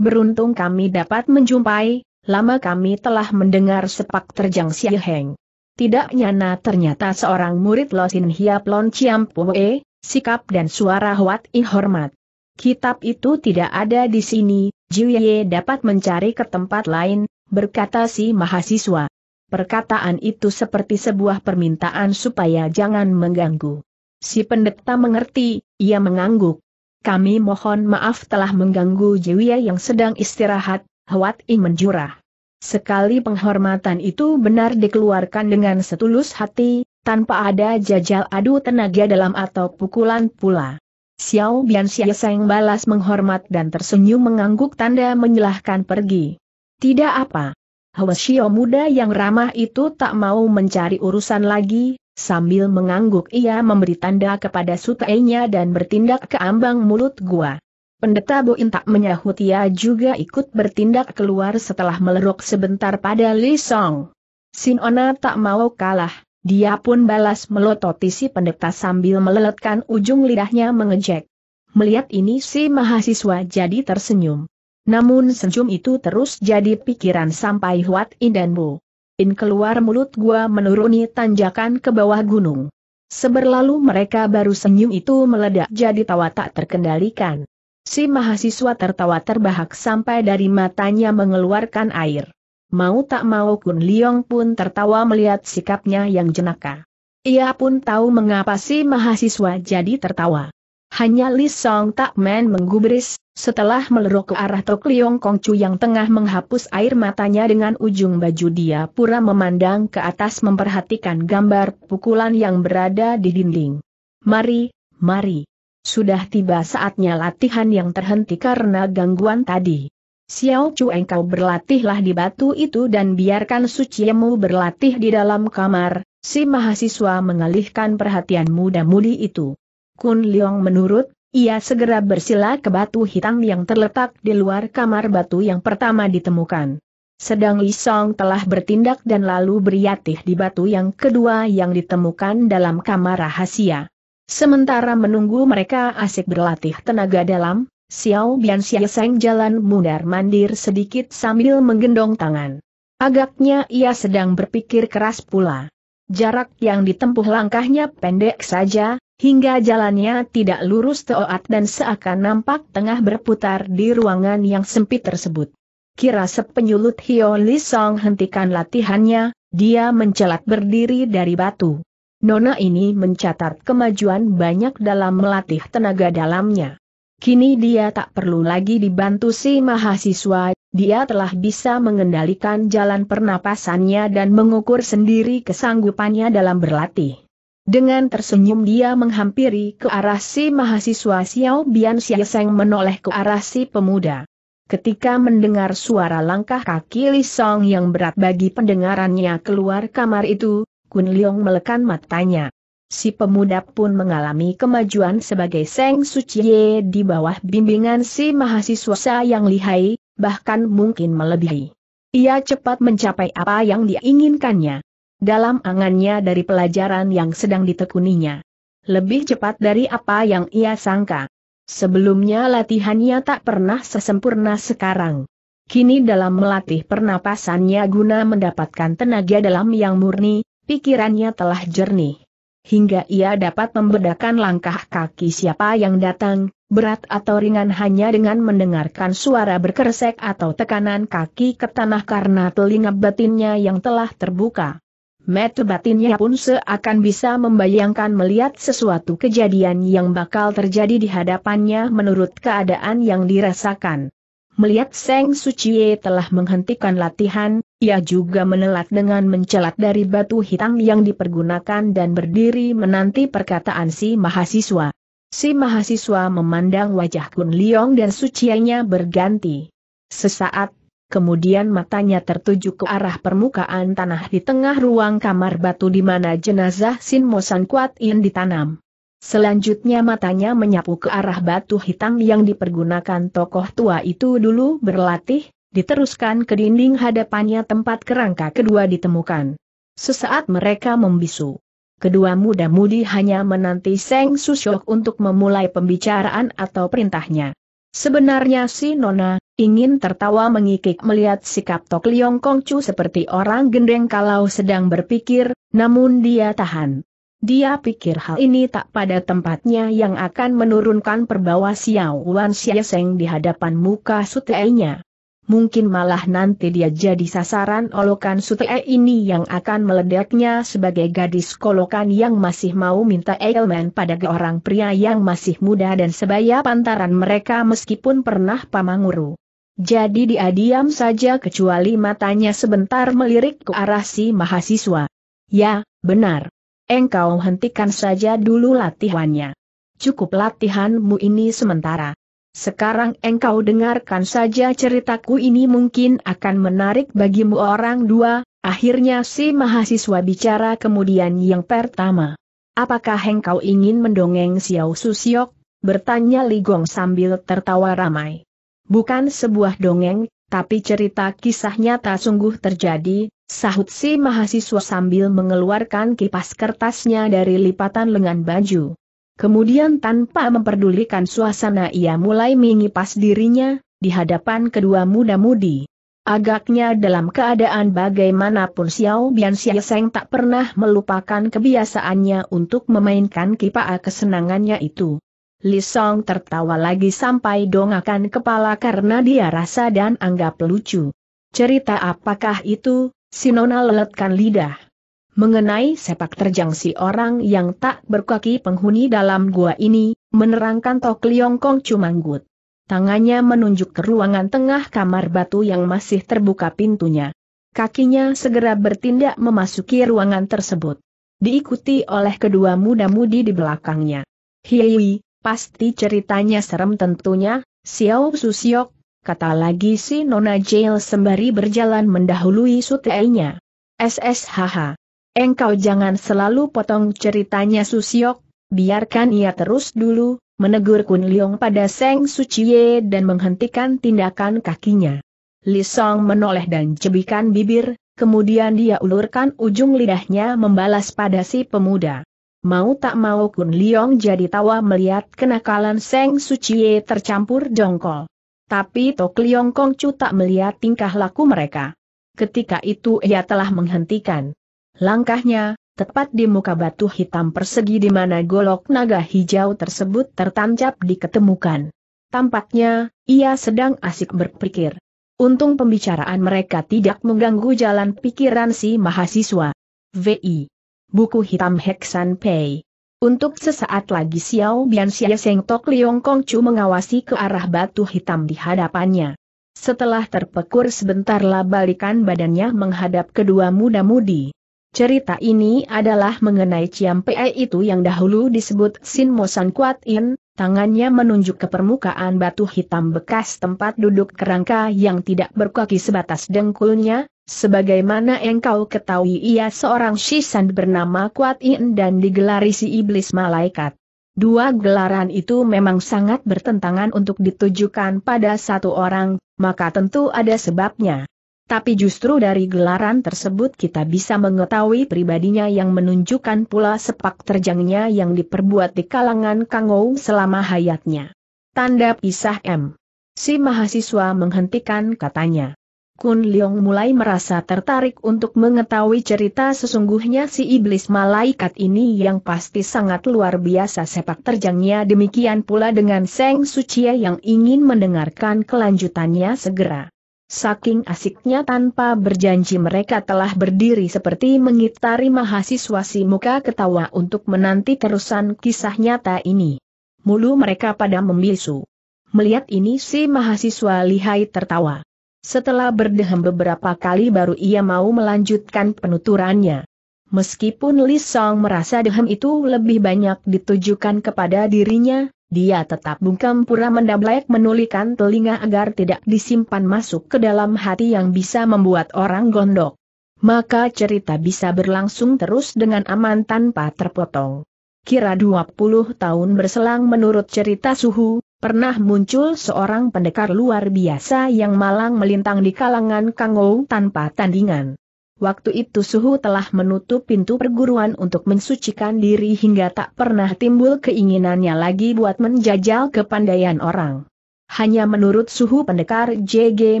Beruntung kami dapat menjumpai, lama kami telah mendengar sepak terjang si Heng. Tidak nyana ternyata seorang murid Losin Hiap Lon Chiam Pue, sikap dan suara Huat hormat. Kitab itu tidak ada di sini, Jiuye dapat mencari ke tempat lain, berkata si mahasiswa. Perkataan itu seperti sebuah permintaan supaya jangan mengganggu. Si pendeta mengerti, ia mengangguk. Kami mohon maaf telah mengganggu Jiuye yang sedang istirahat, Huat I menjurah. Sekali penghormatan itu benar dikeluarkan dengan setulus hati, tanpa ada jajal adu tenaga dalam atau pukulan pula. Xiao Bian Xiaoseng balas menghormat dan tersenyum mengangguk tanda menyilahkan pergi. Tidak apa. Xiao muda yang ramah itu tak mau mencari urusan lagi, sambil mengangguk ia memberi tanda kepada sutainya dan bertindak ke ambang mulut gua. Pendeta Boin tak menyahut ia juga ikut bertindak keluar setelah melerok sebentar pada Li Song. Sinona tak mau kalah, dia pun balas melototi si pendeta sambil meleletkan ujung lidahnya mengejek. Melihat ini si mahasiswa jadi tersenyum. Namun senyum itu terus jadi pikiran sampai Huat In dan Bu. In keluar mulut gua menuruni tanjakan ke bawah gunung. Seberlalu mereka baru senyum itu meledak jadi tawa tak terkendalikan. Si mahasiswa tertawa terbahak sampai dari matanya mengeluarkan air. Mau tak mau Kun Liong pun tertawa melihat sikapnya yang jenaka. Ia pun tahu mengapa si mahasiswa jadi tertawa. Hanya Li Song Tak Men menggubris, setelah meleruk ke arah Tok Liong Kong Chu yang tengah menghapus air matanya dengan ujung baju dia pura memandang ke atas memperhatikan gambar pukulan yang berada di dinding. Mari, mari. Sudah tiba saatnya latihan yang terhenti karena gangguan tadi. Xiao Chu engkau berlatihlah di batu itu dan biarkan suciemu berlatih di dalam kamar, si mahasiswa mengalihkan perhatian muda-mudi itu. Kun Leong menurut, ia segera bersila ke batu hitam yang terletak di luar kamar batu yang pertama ditemukan. Sedang Li Song telah bertindak dan lalu beriatih di batu yang kedua yang ditemukan dalam kamar rahasia. Sementara menunggu mereka asik berlatih tenaga dalam, Xiao Bian Xiaoseng jalan mundar-mandir sedikit sambil menggendong tangan. Agaknya ia sedang berpikir keras pula. Jarak yang ditempuh langkahnya pendek saja, hingga jalannya tidak lurus teoat dan seakan nampak tengah berputar di ruangan yang sempit tersebut. Kira sepenyulut Hio Li Song hentikan latihannya, dia mencelat berdiri dari batu. Nona ini mencatat kemajuan banyak dalam melatih tenaga dalamnya. Kini dia tak perlu lagi dibantu si mahasiswa, dia telah bisa mengendalikan jalan pernapasannya dan mengukur sendiri kesanggupannya dalam berlatih. Dengan tersenyum dia menghampiri ke arah si mahasiswa Xiao Bian Xiaoseng menoleh ke arah si pemuda. Ketika mendengar suara langkah kaki Li Song yang berat bagi pendengarannya keluar kamar itu, Kun Leong melekan matanya. Si pemuda pun mengalami kemajuan sebagai Seng Suciye di bawah bimbingan si mahasiswa yang lihai, bahkan mungkin melebihi. Ia cepat mencapai apa yang diinginkannya. Dalam angannya dari pelajaran yang sedang ditekuninya. Lebih cepat dari apa yang ia sangka. Sebelumnya latihannya tak pernah sesempurna sekarang. Kini dalam melatih pernapasannya guna mendapatkan tenaga dalam yang murni, pikirannya telah jernih. Hingga ia dapat membedakan langkah kaki siapa yang datang, berat atau ringan hanya dengan mendengarkan suara berkersek atau tekanan kaki ke tanah karena telinga batinnya yang telah terbuka. Mata batinnya pun seakan bisa membayangkan melihat sesuatu kejadian yang bakal terjadi di hadapannya menurut keadaan yang dirasakan. Melihat Seng Suciye telah menghentikan latihan, ia juga menelat dengan mencelat dari batu hitam yang dipergunakan dan berdiri menanti perkataan si mahasiswa. Si mahasiswa memandang wajah Kun Liong dan sucianya berganti. Sesaat, kemudian matanya tertuju ke arah permukaan tanah di tengah ruang kamar batu di mana jenazah Sin Mosan Kuat In ditanam. Selanjutnya matanya menyapu ke arah batu hitam yang dipergunakan tokoh tua itu dulu berlatih, diteruskan ke dinding hadapannya tempat kerangka kedua ditemukan. Sesaat mereka membisu. Kedua muda-mudi hanya menanti Seng Susyok untuk memulai pembicaraan atau perintahnya. Sebenarnya si Nona, ingin tertawa mengikik melihat sikap Tok Liong Kongcu seperti orang gendeng kalau sedang berpikir, namun dia tahan. Dia pikir hal ini tak pada tempatnya yang akan menurunkan perbawa Xiao Wan Seng di hadapan muka sutenya mungkin malah nanti dia jadi sasaran olokan Sutee ini yang akan meledaknya sebagai gadis kolokan yang masih mau minta elemen pada orang pria yang masih muda dan sebaya pantaran mereka meskipun pernah pamanguru. Jadi dia diam saja kecuali matanya sebentar melirik ke arah si mahasiswa. Ya, benar. Engkau hentikan saja dulu latihannya. Cukup latihanmu ini sementara. Sekarang engkau dengarkan saja ceritaku ini mungkin akan menarik bagimu orang dua, akhirnya si mahasiswa bicara kemudian yang pertama. Apakah engkau ingin mendongeng Xiao Susiok? Bertanya Ligong sambil tertawa ramai. Bukan sebuah dongeng, tapi cerita kisah nyata sungguh terjadi, sahut si mahasiswa sambil mengeluarkan kipas kertasnya dari lipatan lengan baju. Kemudian tanpa memperdulikan suasana ia mulai mengipas dirinya, di hadapan kedua muda-mudi. Agaknya dalam keadaan bagaimanapun Xiao Bian Xiaoseng tak pernah melupakan kebiasaannya untuk memainkan kipaa kesenangannya itu. Li Song tertawa lagi sampai dongakan kepala karena dia rasa dan anggap lucu. Cerita apakah itu, Sinona leletkan lidah mengenai sepak terjang si orang yang tak berkaki penghuni dalam gua ini, menerangkan Tok Liong Kong Cumanggut. Tangannya menunjuk ke ruangan tengah kamar batu yang masih terbuka pintunya. Kakinya segera bertindak memasuki ruangan tersebut. Diikuti oleh kedua muda-mudi di belakangnya. Hiwi, pasti ceritanya serem tentunya, Xiao Susiok, kata lagi si Nona Jail sembari berjalan mendahului suteinya. SSHH. Engkau jangan selalu potong ceritanya Susiok, biarkan ia terus dulu, menegur Kun Leong pada Seng Suciye dan menghentikan tindakan kakinya. Li Song menoleh dan cebikan bibir, kemudian dia ulurkan ujung lidahnya membalas pada si pemuda. Mau tak mau Kun Leong jadi tawa melihat kenakalan Seng Suciye tercampur jongkol. Tapi Tok Leong Chu tak melihat tingkah laku mereka. Ketika itu ia telah menghentikan Langkahnya, tepat di muka batu hitam persegi di mana golok naga hijau tersebut tertancap diketemukan. Tampaknya, ia sedang asik berpikir. Untung pembicaraan mereka tidak mengganggu jalan pikiran si mahasiswa. VI. Buku hitam Heksan Pei. Untuk sesaat lagi Xiao Bian Xia Seng Tok Liong Kong Chu mengawasi ke arah batu hitam di hadapannya. Setelah terpekur sebentarlah balikan badannya menghadap kedua muda-mudi. Cerita ini adalah mengenai Ciam PE itu yang dahulu disebut Sin Mo San Kuat In, tangannya menunjuk ke permukaan batu hitam bekas tempat duduk kerangka yang tidak berkaki sebatas dengkulnya, sebagaimana engkau ketahui ia seorang Shisan bernama Kuat In dan digelari si Iblis Malaikat. Dua gelaran itu memang sangat bertentangan untuk ditujukan pada satu orang, maka tentu ada sebabnya. Tapi justru dari gelaran tersebut kita bisa mengetahui pribadinya yang menunjukkan pula sepak terjangnya yang diperbuat di kalangan Kangou selama hayatnya. Tanda pisah M. Si mahasiswa menghentikan katanya. Kun Leong mulai merasa tertarik untuk mengetahui cerita sesungguhnya si iblis malaikat ini yang pasti sangat luar biasa sepak terjangnya demikian pula dengan Seng Sucie yang ingin mendengarkan kelanjutannya segera. Saking asiknya tanpa berjanji mereka telah berdiri seperti mengitari mahasiswa si muka ketawa untuk menanti terusan kisah nyata ini. Mulu mereka pada membisu. Melihat ini si mahasiswa lihai tertawa. Setelah berdehem beberapa kali baru ia mau melanjutkan penuturannya. Meskipun Li Song merasa dehem itu lebih banyak ditujukan kepada dirinya, dia tetap bungkam pura mendamlek menulikan telinga agar tidak disimpan masuk ke dalam hati yang bisa membuat orang gondok. Maka cerita bisa berlangsung terus dengan aman tanpa terpotong. Kira 20 tahun berselang menurut cerita suhu, pernah muncul seorang pendekar luar biasa yang malang melintang di kalangan Kangou tanpa tandingan. Waktu itu suhu telah menutup pintu perguruan untuk mensucikan diri hingga tak pernah timbul keinginannya lagi buat menjajal kepandaian orang. Hanya menurut suhu pendekar JG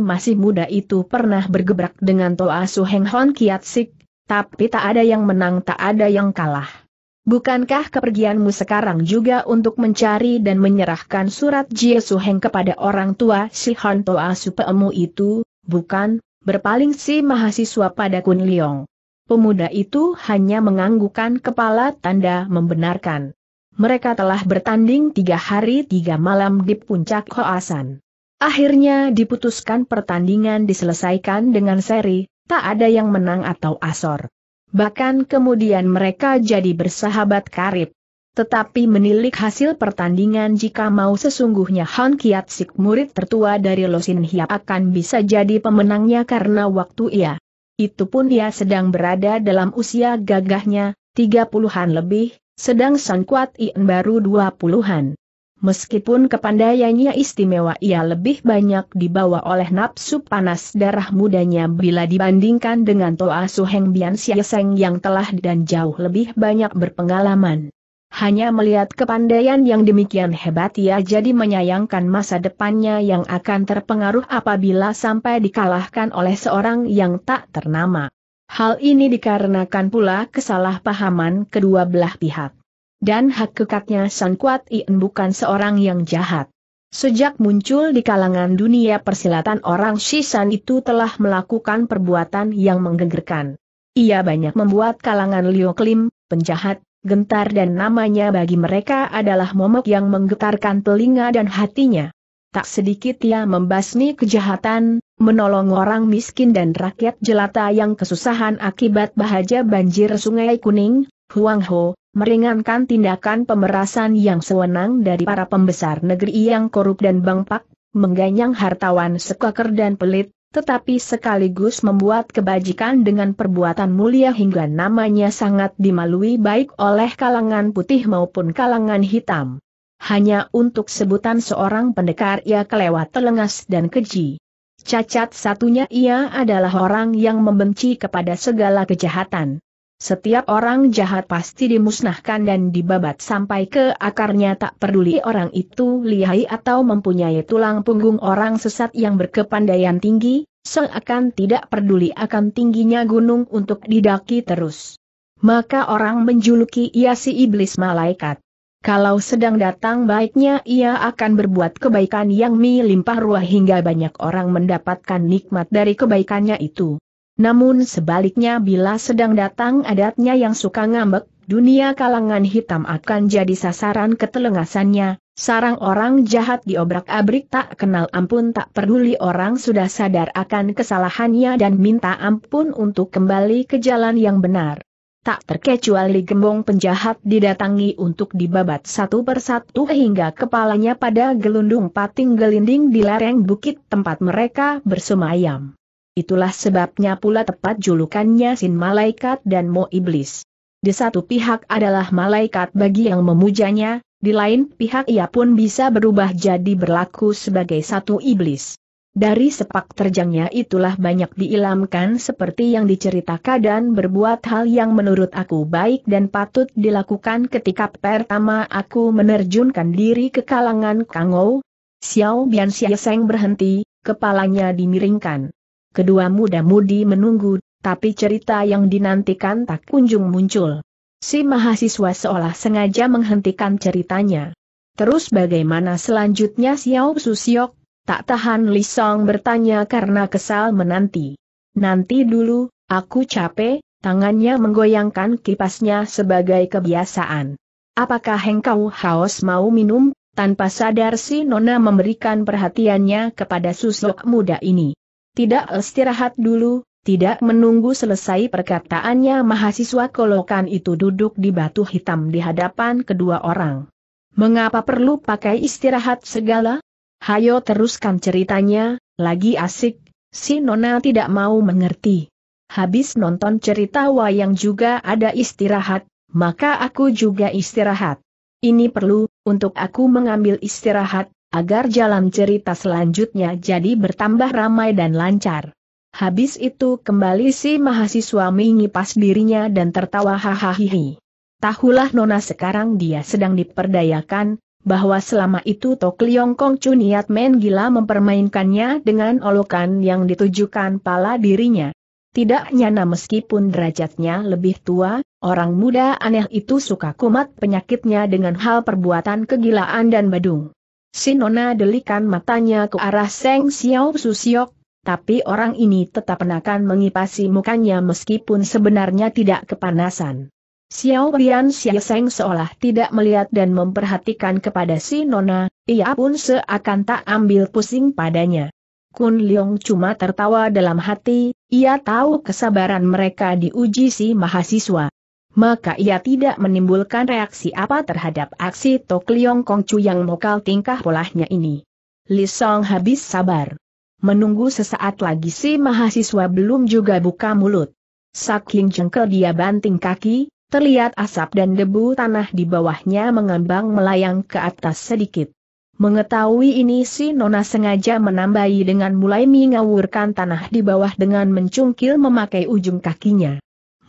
masih muda itu pernah bergebrak dengan Toa Suheng Hon Kiat Sik, tapi tak ada yang menang tak ada yang kalah. Bukankah kepergianmu sekarang juga untuk mencari dan menyerahkan surat Jie Suheng kepada orang tua si Hon Toa Supeemu itu, bukan? Berpaling si mahasiswa pada Kun Liong. Pemuda itu hanya menganggukan kepala tanda membenarkan. Mereka telah bertanding tiga hari tiga malam di puncak Hoasan. Akhirnya diputuskan pertandingan diselesaikan dengan seri, tak ada yang menang atau asor. Bahkan kemudian mereka jadi bersahabat karib. Tetapi menilik hasil pertandingan jika mau sesungguhnya Han Kiat Sik murid tertua dari Losin Hiap akan bisa jadi pemenangnya karena waktu ia. Itu pun ia sedang berada dalam usia gagahnya, tiga puluhan lebih, sedang San Kuat Ien baru dua puluhan. Meskipun kepandaiannya istimewa ia lebih banyak dibawa oleh nafsu panas darah mudanya bila dibandingkan dengan Toa Suheng Bian Siaseng yang telah dan jauh lebih banyak berpengalaman. Hanya melihat kepandaian yang demikian hebat ia jadi menyayangkan masa depannya yang akan terpengaruh apabila sampai dikalahkan oleh seorang yang tak ternama. Hal ini dikarenakan pula kesalahpahaman kedua belah pihak. Dan hakikatnya Sun Kuat Ien bukan seorang yang jahat. Sejak muncul di kalangan dunia persilatan orang Shisan itu telah melakukan perbuatan yang menggegerkan. Ia banyak membuat kalangan Liu Klim, penjahat, Gentar dan namanya bagi mereka adalah momok yang menggetarkan telinga dan hatinya. Tak sedikit ia membasmi kejahatan, menolong orang miskin dan rakyat jelata yang kesusahan akibat bahaja banjir sungai kuning, Huang Ho, meringankan tindakan pemerasan yang sewenang dari para pembesar negeri yang korup dan bangpak, mengganyang hartawan sekaker dan pelit, tetapi sekaligus membuat kebajikan dengan perbuatan mulia hingga namanya sangat dimalui baik oleh kalangan putih maupun kalangan hitam. Hanya untuk sebutan seorang pendekar ia kelewat telengas dan keji. Cacat satunya ia adalah orang yang membenci kepada segala kejahatan. Setiap orang jahat pasti dimusnahkan dan dibabat sampai ke akarnya tak peduli orang itu lihai atau mempunyai tulang punggung orang sesat yang berkepandaian tinggi, seakan tidak peduli akan tingginya gunung untuk didaki terus. Maka orang menjuluki ia si iblis malaikat. Kalau sedang datang baiknya ia akan berbuat kebaikan yang melimpah ruah hingga banyak orang mendapatkan nikmat dari kebaikannya itu. Namun sebaliknya bila sedang datang adatnya yang suka ngambek, dunia kalangan hitam akan jadi sasaran ketelengasannya, sarang orang jahat diobrak-abrik tak kenal ampun tak peduli orang sudah sadar akan kesalahannya dan minta ampun untuk kembali ke jalan yang benar. Tak terkecuali gembong penjahat didatangi untuk dibabat satu persatu hingga kepalanya pada gelundung pating gelinding di lereng bukit tempat mereka bersemayam. Itulah sebabnya pula tepat julukannya Sin Malaikat dan Mo Iblis. Di satu pihak adalah malaikat bagi yang memujanya, di lain pihak ia pun bisa berubah jadi berlaku sebagai satu iblis. Dari sepak terjangnya itulah banyak diilamkan seperti yang diceritakan dan berbuat hal yang menurut aku baik dan patut dilakukan ketika pertama aku menerjunkan diri ke kalangan Kangou. Xiao Bian Xiaoseng berhenti, kepalanya dimiringkan kedua muda-mudi menunggu, tapi cerita yang dinantikan tak kunjung muncul. Si mahasiswa seolah sengaja menghentikan ceritanya. Terus bagaimana selanjutnya Xiao Susiok? Tak tahan Lisong bertanya karena kesal menanti. Nanti dulu, aku capek, tangannya menggoyangkan kipasnya sebagai kebiasaan. Apakah engkau haus mau minum? Tanpa sadar si Nona memberikan perhatiannya kepada susuk muda ini. Tidak istirahat dulu, tidak menunggu selesai perkataannya mahasiswa kolokan itu duduk di batu hitam di hadapan kedua orang. Mengapa perlu pakai istirahat segala? Hayo teruskan ceritanya, lagi asik, si Nona tidak mau mengerti. Habis nonton cerita wayang juga ada istirahat, maka aku juga istirahat. Ini perlu, untuk aku mengambil istirahat, agar jalan cerita selanjutnya jadi bertambah ramai dan lancar. Habis itu kembali si mahasiswa mengipas dirinya dan tertawa hahaha. Tahulah Nona sekarang dia sedang diperdayakan, bahwa selama itu Tok Liong Kong Chu niat main gila mempermainkannya dengan olokan yang ditujukan pala dirinya. Tidak nyana meskipun derajatnya lebih tua, orang muda aneh itu suka kumat penyakitnya dengan hal perbuatan kegilaan dan badung. Si Nona delikan matanya ke arah Seng Xiao Susiok, tapi orang ini tetap menakan mengipasi mukanya meskipun sebenarnya tidak kepanasan. Xiao Lian Seng seolah tidak melihat dan memperhatikan kepada si Nona, ia pun seakan tak ambil pusing padanya. Kun Leong cuma tertawa dalam hati, ia tahu kesabaran mereka diuji si mahasiswa maka ia tidak menimbulkan reaksi apa terhadap aksi Tok Liong Kong Chu yang mokal tingkah polahnya ini. Li Song habis sabar. Menunggu sesaat lagi si mahasiswa belum juga buka mulut. Saking jengkel dia banting kaki, terlihat asap dan debu tanah di bawahnya mengembang melayang ke atas sedikit. Mengetahui ini si Nona sengaja menambahi dengan mulai mengawurkan tanah di bawah dengan mencungkil memakai ujung kakinya.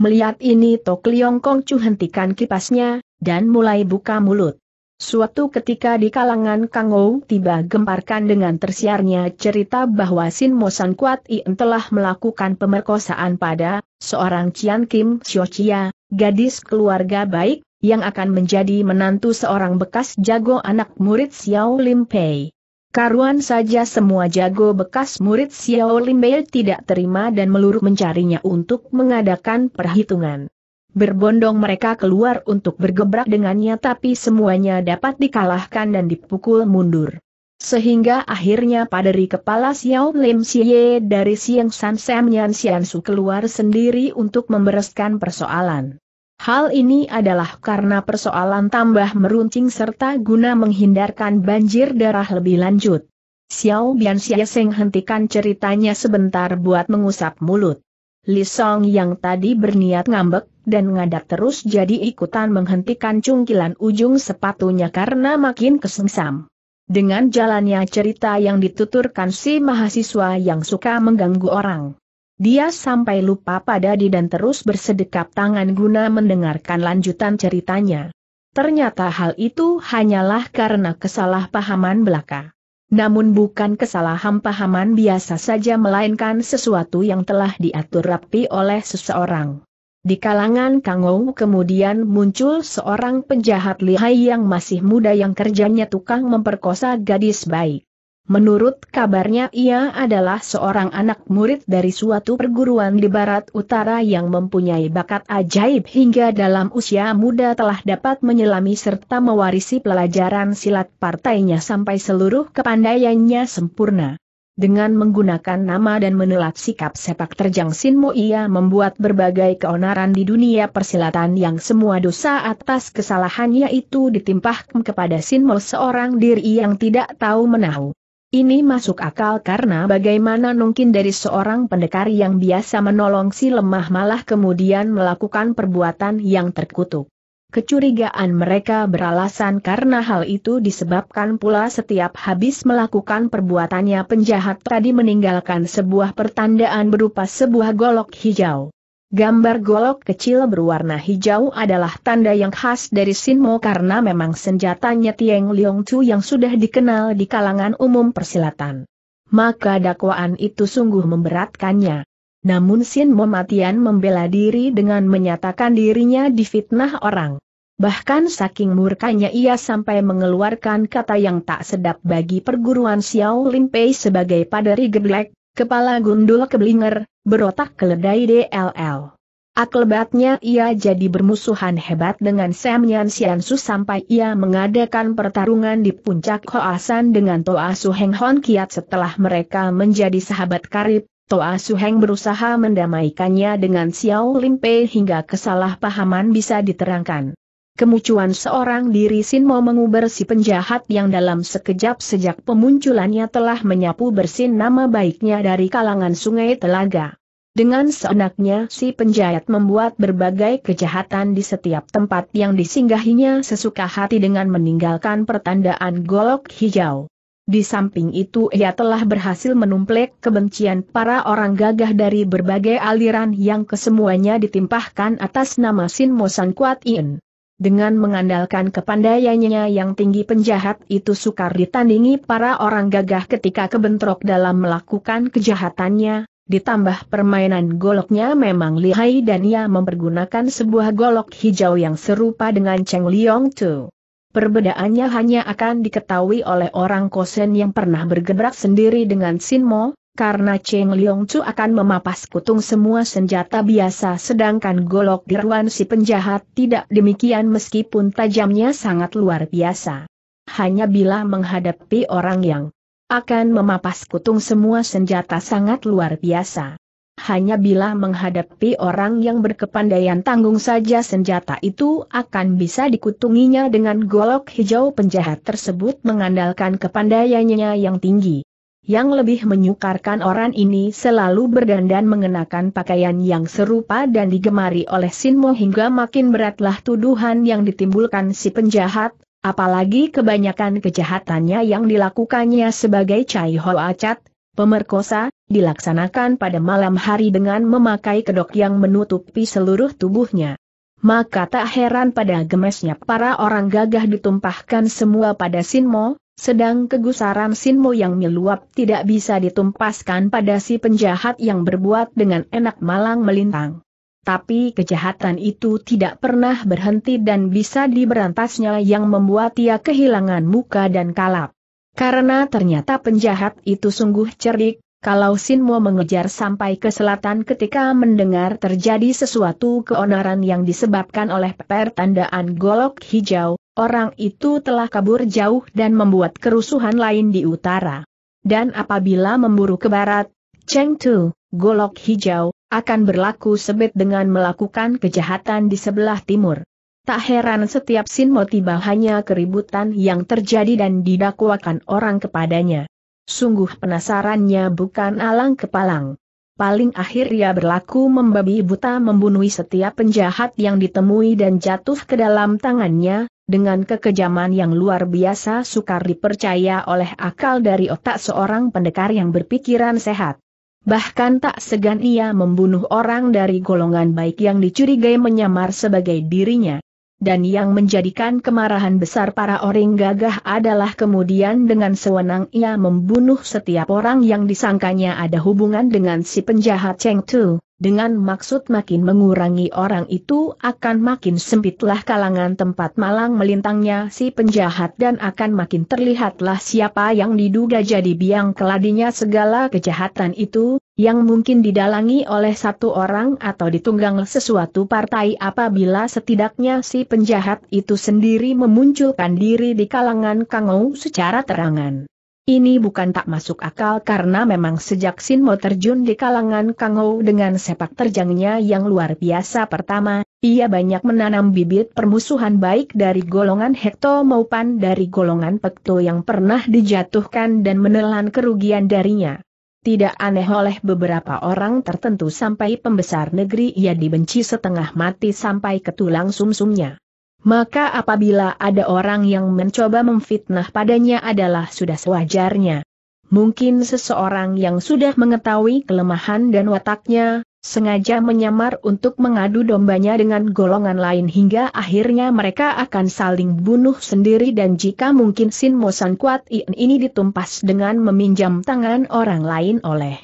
Melihat ini Tok Liong Chu hentikan kipasnya, dan mulai buka mulut. Suatu ketika di kalangan Kang Ou tiba gemparkan dengan tersiarnya cerita bahwa Sin Mo San Kuat Ien telah melakukan pemerkosaan pada seorang Cian Kim Chia, gadis keluarga baik, yang akan menjadi menantu seorang bekas jago anak murid Xiao Lim Pei. Karuan saja semua jago bekas murid Xiao Limbei tidak terima dan meluruh mencarinya untuk mengadakan perhitungan. Berbondong mereka keluar untuk bergebrak dengannya tapi semuanya dapat dikalahkan dan dipukul mundur. Sehingga akhirnya paderi kepala Xiao Lim Xie dari Siang San Sam Nyan Xiansu keluar sendiri untuk membereskan persoalan. Hal ini adalah karena persoalan tambah meruncing serta guna menghindarkan banjir darah lebih lanjut. Xiao Bian Xiaseng hentikan ceritanya sebentar buat mengusap mulut. Li Song yang tadi berniat ngambek dan ngadak terus jadi ikutan menghentikan cungkilan ujung sepatunya karena makin kesengsam. Dengan jalannya cerita yang dituturkan si mahasiswa yang suka mengganggu orang. Dia sampai lupa pada di dan terus bersedekap tangan guna mendengarkan lanjutan ceritanya. Ternyata hal itu hanyalah karena kesalahpahaman belaka. Namun bukan kesalahan pahaman biasa saja melainkan sesuatu yang telah diatur rapi oleh seseorang. Di kalangan Kangou kemudian muncul seorang penjahat lihai yang masih muda yang kerjanya tukang memperkosa gadis baik. Menurut kabarnya ia adalah seorang anak murid dari suatu perguruan di barat utara yang mempunyai bakat ajaib hingga dalam usia muda telah dapat menyelami serta mewarisi pelajaran silat partainya sampai seluruh kepandaiannya sempurna. Dengan menggunakan nama dan menelat sikap sepak terjang Sinmo ia membuat berbagai keonaran di dunia persilatan yang semua dosa atas kesalahannya itu ditimpahkan kepada Sinmo seorang diri yang tidak tahu menahu. Ini masuk akal karena bagaimana mungkin dari seorang pendekar yang biasa menolong si lemah malah kemudian melakukan perbuatan yang terkutuk. Kecurigaan mereka beralasan karena hal itu disebabkan pula setiap habis melakukan perbuatannya penjahat tadi meninggalkan sebuah pertandaan berupa sebuah golok hijau. Gambar golok kecil berwarna hijau adalah tanda yang khas dari Sinmo karena memang senjatanya Tieng Leong Chu yang sudah dikenal di kalangan umum persilatan. Maka dakwaan itu sungguh memberatkannya. Namun Sin Sinmo Matian membela diri dengan menyatakan dirinya difitnah orang. Bahkan saking murkanya ia sampai mengeluarkan kata yang tak sedap bagi perguruan Xiao Lin Pei sebagai padari geblek, Kepala gundul keblinger, berotak keledai DLL. Akibatnya ia jadi bermusuhan hebat dengan Sam Yan Xiansu sampai ia mengadakan pertarungan di puncak Hoasan dengan Toa Suheng Hon Kiat setelah mereka menjadi sahabat karib, Toa Suheng berusaha mendamaikannya dengan Xiao Lim hingga kesalahpahaman bisa diterangkan. Kemucuan seorang diri Sin Mo menguber si penjahat yang dalam sekejap sejak pemunculannya telah menyapu bersin nama baiknya dari kalangan sungai telaga. Dengan seenaknya si penjahat membuat berbagai kejahatan di setiap tempat yang disinggahinya sesuka hati dengan meninggalkan pertandaan golok hijau. Di samping itu ia telah berhasil menumplek kebencian para orang gagah dari berbagai aliran yang kesemuanya ditimpahkan atas nama Sin Mo Sang Kuat In. Dengan mengandalkan kepandaiannya yang tinggi penjahat itu sukar ditandingi para orang gagah ketika kebentrok dalam melakukan kejahatannya, ditambah permainan goloknya memang lihai dan ia mempergunakan sebuah golok hijau yang serupa dengan Cheng Liong Tu. Perbedaannya hanya akan diketahui oleh orang kosen yang pernah bergebrak sendiri dengan Sin Mo karena Cheng Liong Chu akan memapas kutung semua senjata biasa sedangkan golok geruan si penjahat tidak demikian meskipun tajamnya sangat luar biasa. Hanya bila menghadapi orang yang akan memapas kutung semua senjata sangat luar biasa. Hanya bila menghadapi orang yang berkepandaian tanggung saja senjata itu akan bisa dikutunginya dengan golok hijau penjahat tersebut mengandalkan kepandaiannya yang tinggi. Yang lebih menyukarkan orang ini selalu berdandan mengenakan pakaian yang serupa dan digemari oleh Sinmo hingga makin beratlah tuduhan yang ditimbulkan si penjahat, apalagi kebanyakan kejahatannya yang dilakukannya sebagai Chai Ho Acat, pemerkosa, dilaksanakan pada malam hari dengan memakai kedok yang menutupi seluruh tubuhnya. Maka tak heran pada gemesnya para orang gagah ditumpahkan semua pada Sinmo, sedang kegusaran Sinmo yang meluap tidak bisa ditumpaskan pada si penjahat yang berbuat dengan enak malang melintang. Tapi kejahatan itu tidak pernah berhenti dan bisa diberantasnya yang membuat ia kehilangan muka dan kalap. Karena ternyata penjahat itu sungguh cerdik, kalau Sinmo mengejar sampai ke selatan ketika mendengar terjadi sesuatu keonaran yang disebabkan oleh pertandaan golok hijau, Orang itu telah kabur jauh dan membuat kerusuhan lain di utara. Dan apabila memburu ke barat, Cheng Tu, golok hijau, akan berlaku sebet dengan melakukan kejahatan di sebelah timur. Tak heran setiap sin motiba hanya keributan yang terjadi dan didakwakan orang kepadanya. Sungguh penasarannya bukan alang kepalang. Paling akhir ia berlaku membabi buta membunuh setiap penjahat yang ditemui dan jatuh ke dalam tangannya, dengan kekejaman yang luar biasa sukar dipercaya oleh akal dari otak seorang pendekar yang berpikiran sehat. Bahkan tak segan ia membunuh orang dari golongan baik yang dicurigai menyamar sebagai dirinya dan yang menjadikan kemarahan besar para orang gagah adalah kemudian dengan sewenang ia membunuh setiap orang yang disangkanya ada hubungan dengan si penjahat Cheng Tu, dengan maksud makin mengurangi orang itu akan makin sempitlah kalangan tempat malang melintangnya si penjahat dan akan makin terlihatlah siapa yang diduga jadi biang keladinya segala kejahatan itu, yang mungkin didalangi oleh satu orang atau ditunggang sesuatu partai apabila setidaknya si penjahat itu sendiri memunculkan diri di kalangan Kangou secara terangan. Ini bukan tak masuk akal karena memang sejak Sinmo terjun di kalangan Kangou dengan sepak terjangnya yang luar biasa pertama, ia banyak menanam bibit permusuhan baik dari golongan Hekto maupun dari golongan Pekto yang pernah dijatuhkan dan menelan kerugian darinya. Tidak aneh oleh beberapa orang tertentu sampai pembesar negeri ia dibenci setengah mati sampai ke tulang sumsumnya. Maka apabila ada orang yang mencoba memfitnah padanya adalah sudah sewajarnya. Mungkin seseorang yang sudah mengetahui kelemahan dan wataknya, sengaja menyamar untuk mengadu dombanya dengan golongan lain hingga akhirnya mereka akan saling bunuh sendiri dan jika mungkin Sin Mosan Kuat In ini ditumpas dengan meminjam tangan orang lain oleh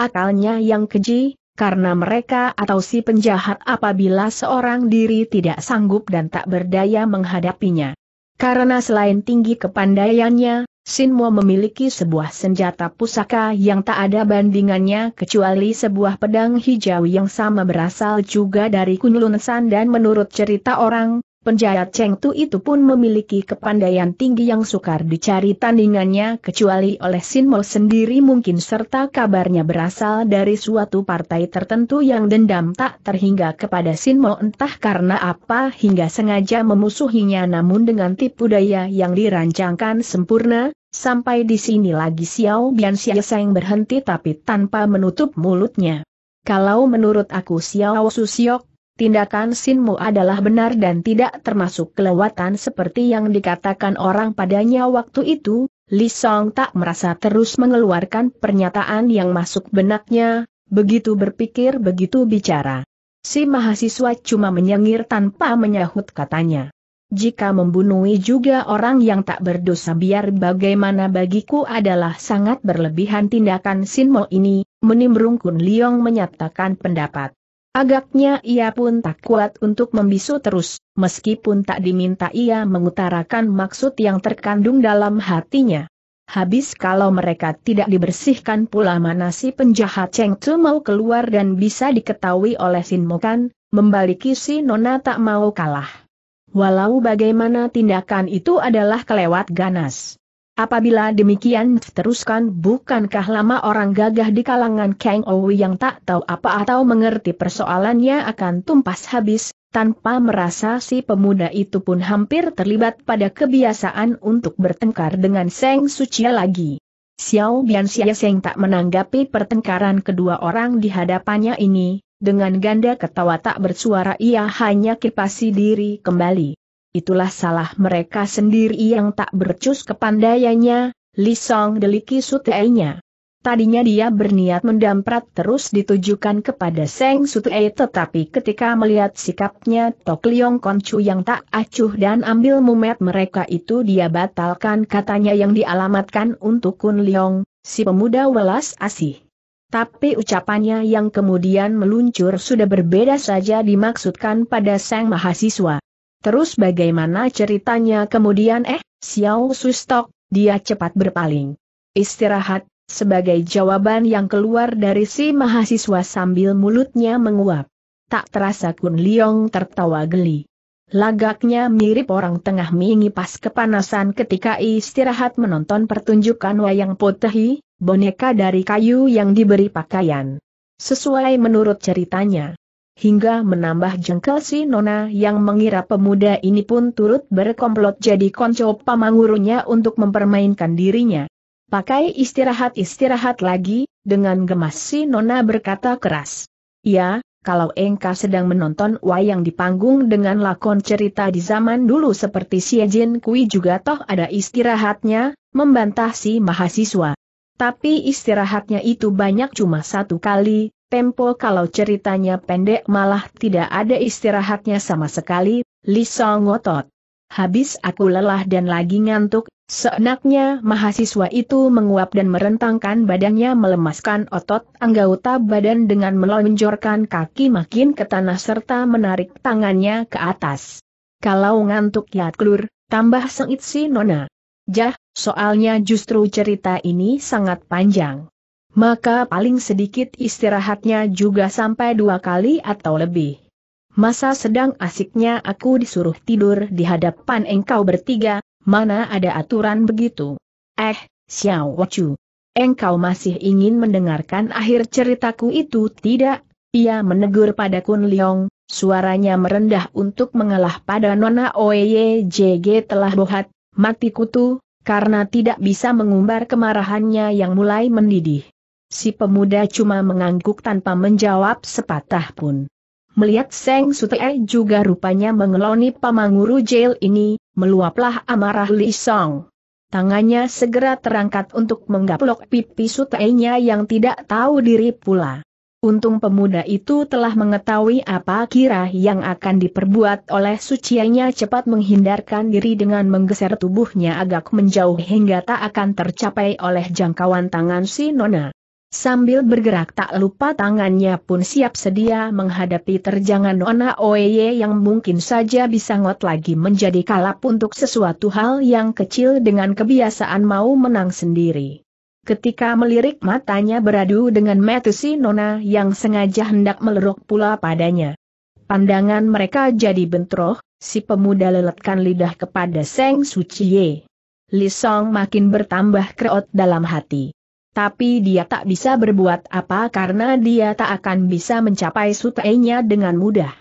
akalnya yang keji, karena mereka atau si penjahat apabila seorang diri tidak sanggup dan tak berdaya menghadapinya. Karena selain tinggi kepandaiannya, Sinmo memiliki sebuah senjata pusaka yang tak ada bandingannya kecuali sebuah pedang hijau yang sama berasal juga dari San dan menurut cerita orang, Penjahat Cheng Tu itu pun memiliki kepandaian tinggi yang sukar dicari tandingannya kecuali oleh Sin Mo sendiri mungkin serta kabarnya berasal dari suatu partai tertentu yang dendam tak terhingga kepada Sin Mo entah karena apa hingga sengaja memusuhinya namun dengan tipu daya yang dirancangkan sempurna, sampai di sini lagi Xiao Bian Xia berhenti tapi tanpa menutup mulutnya. Kalau menurut aku Xiao Susiok tindakan Sinmu adalah benar dan tidak termasuk kelewatan seperti yang dikatakan orang padanya waktu itu, Li Song tak merasa terus mengeluarkan pernyataan yang masuk benaknya, begitu berpikir begitu bicara. Si mahasiswa cuma menyengir tanpa menyahut katanya. Jika membunuhi juga orang yang tak berdosa biar bagaimana bagiku adalah sangat berlebihan tindakan Sinmo ini, menimbrung Kun Liong menyatakan pendapat. Agaknya ia pun tak kuat untuk membisu terus, meskipun tak diminta ia mengutarakan maksud yang terkandung dalam hatinya. Habis kalau mereka tidak dibersihkan pula mana si penjahat Cheng Tzu mau keluar dan bisa diketahui oleh Sin Mokan, membaliki si Nona tak mau kalah. Walau bagaimana tindakan itu adalah kelewat ganas. Apabila demikian teruskan bukankah lama orang gagah di kalangan Kang Owi yang tak tahu apa atau mengerti persoalannya akan tumpas habis, tanpa merasa si pemuda itu pun hampir terlibat pada kebiasaan untuk bertengkar dengan Seng Sucia lagi. Xiao Bian Xia Seng tak menanggapi pertengkaran kedua orang di hadapannya ini, dengan ganda ketawa tak bersuara ia hanya kipasi diri kembali itulah salah mereka sendiri yang tak bercus kepandaiannya, lisong deliki sutainya. Tadinya dia berniat mendamprat terus ditujukan kepada Seng Sutei tetapi ketika melihat sikapnya Tok Liong Konchu yang tak acuh dan ambil mumet mereka itu dia batalkan katanya yang dialamatkan untuk Kun Liong, si pemuda welas asih. Tapi ucapannya yang kemudian meluncur sudah berbeda saja dimaksudkan pada Seng Mahasiswa. Terus bagaimana ceritanya kemudian eh, Xiao Sustok, dia cepat berpaling. Istirahat, sebagai jawaban yang keluar dari si mahasiswa sambil mulutnya menguap. Tak terasa Kun Liong tertawa geli. Lagaknya mirip orang tengah pas kepanasan ketika istirahat menonton pertunjukan wayang potehi, boneka dari kayu yang diberi pakaian. Sesuai menurut ceritanya, hingga menambah jengkel si Nona yang mengira pemuda ini pun turut berkomplot jadi konco pamangurunya untuk mempermainkan dirinya. Pakai istirahat-istirahat lagi, dengan gemas si Nona berkata keras. Ya, kalau engkau sedang menonton wayang di panggung dengan lakon cerita di zaman dulu seperti si Jin Kui juga toh ada istirahatnya, membantah si mahasiswa. Tapi istirahatnya itu banyak cuma satu kali, Tempo kalau ceritanya pendek malah tidak ada istirahatnya sama sekali, Lisa ngotot. Habis aku lelah dan lagi ngantuk, seenaknya mahasiswa itu menguap dan merentangkan badannya melemaskan otot anggota badan dengan melonjorkan kaki makin ke tanah serta menarik tangannya ke atas. Kalau ngantuk ya klur, tambah sengit si nona. Jah, soalnya justru cerita ini sangat panjang maka paling sedikit istirahatnya juga sampai dua kali atau lebih. Masa sedang asiknya aku disuruh tidur di hadapan engkau bertiga, mana ada aturan begitu. Eh, Xiao Wachu, engkau masih ingin mendengarkan akhir ceritaku itu tidak? Ia menegur pada Kun Leong, suaranya merendah untuk mengalah pada Nona Oye JG telah bohat, mati kutu, karena tidak bisa mengumbar kemarahannya yang mulai mendidih. Si pemuda cuma mengangguk tanpa menjawab sepatah pun. Melihat Seng Sutee juga rupanya mengeloni pamanguru jail ini, meluaplah amarah Li Song. Tangannya segera terangkat untuk menggaplok pipi sutee yang tidak tahu diri pula. Untung pemuda itu telah mengetahui apa kira yang akan diperbuat oleh sucianya cepat menghindarkan diri dengan menggeser tubuhnya agak menjauh hingga tak akan tercapai oleh jangkauan tangan si Nona. Sambil bergerak tak lupa tangannya pun siap sedia menghadapi terjangan Nona Oeye yang mungkin saja bisa ngot lagi menjadi kalap untuk sesuatu hal yang kecil dengan kebiasaan mau menang sendiri. Ketika melirik matanya beradu dengan Metusi Nona yang sengaja hendak melerok pula padanya. Pandangan mereka jadi bentroh, si pemuda leletkan lidah kepada Seng Suciye. Lisong makin bertambah kreot dalam hati. Tapi dia tak bisa berbuat apa karena dia tak akan bisa mencapai sutenya dengan mudah.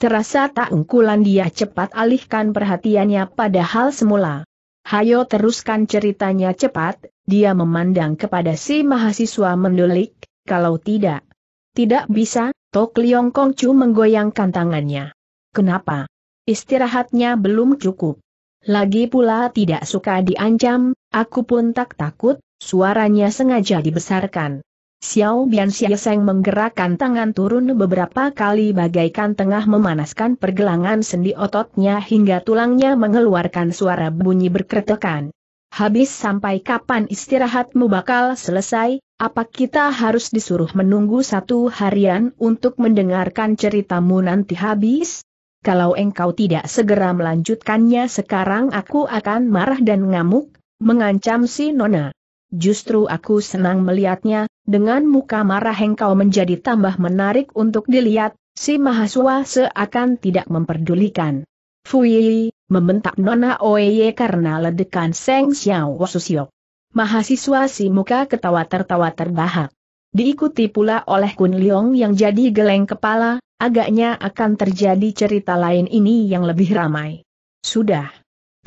Terasa tak ungkulan dia cepat alihkan perhatiannya padahal semula. Hayo teruskan ceritanya cepat, dia memandang kepada si mahasiswa mendulik. kalau tidak. Tidak bisa, Tok Kong Chu menggoyangkan tangannya. Kenapa? Istirahatnya belum cukup. Lagi pula tidak suka diancam, aku pun tak takut, Suaranya sengaja dibesarkan. Xiao Bian Seng menggerakkan tangan turun beberapa kali bagaikan tengah memanaskan pergelangan sendi ototnya hingga tulangnya mengeluarkan suara bunyi berketekan. Habis sampai kapan istirahatmu bakal selesai, apa kita harus disuruh menunggu satu harian untuk mendengarkan ceritamu nanti habis? Kalau engkau tidak segera melanjutkannya sekarang aku akan marah dan ngamuk, mengancam si Nona. Justru aku senang melihatnya, dengan muka marah engkau menjadi tambah menarik untuk dilihat, si mahasiswa seakan tidak memperdulikan. Fui, membentak Nona Oeye karena ledekan Seng Xiao Wasusio. Mahasiswa si muka ketawa tertawa terbahak. Diikuti pula oleh Kun Leong yang jadi geleng kepala, agaknya akan terjadi cerita lain ini yang lebih ramai. Sudah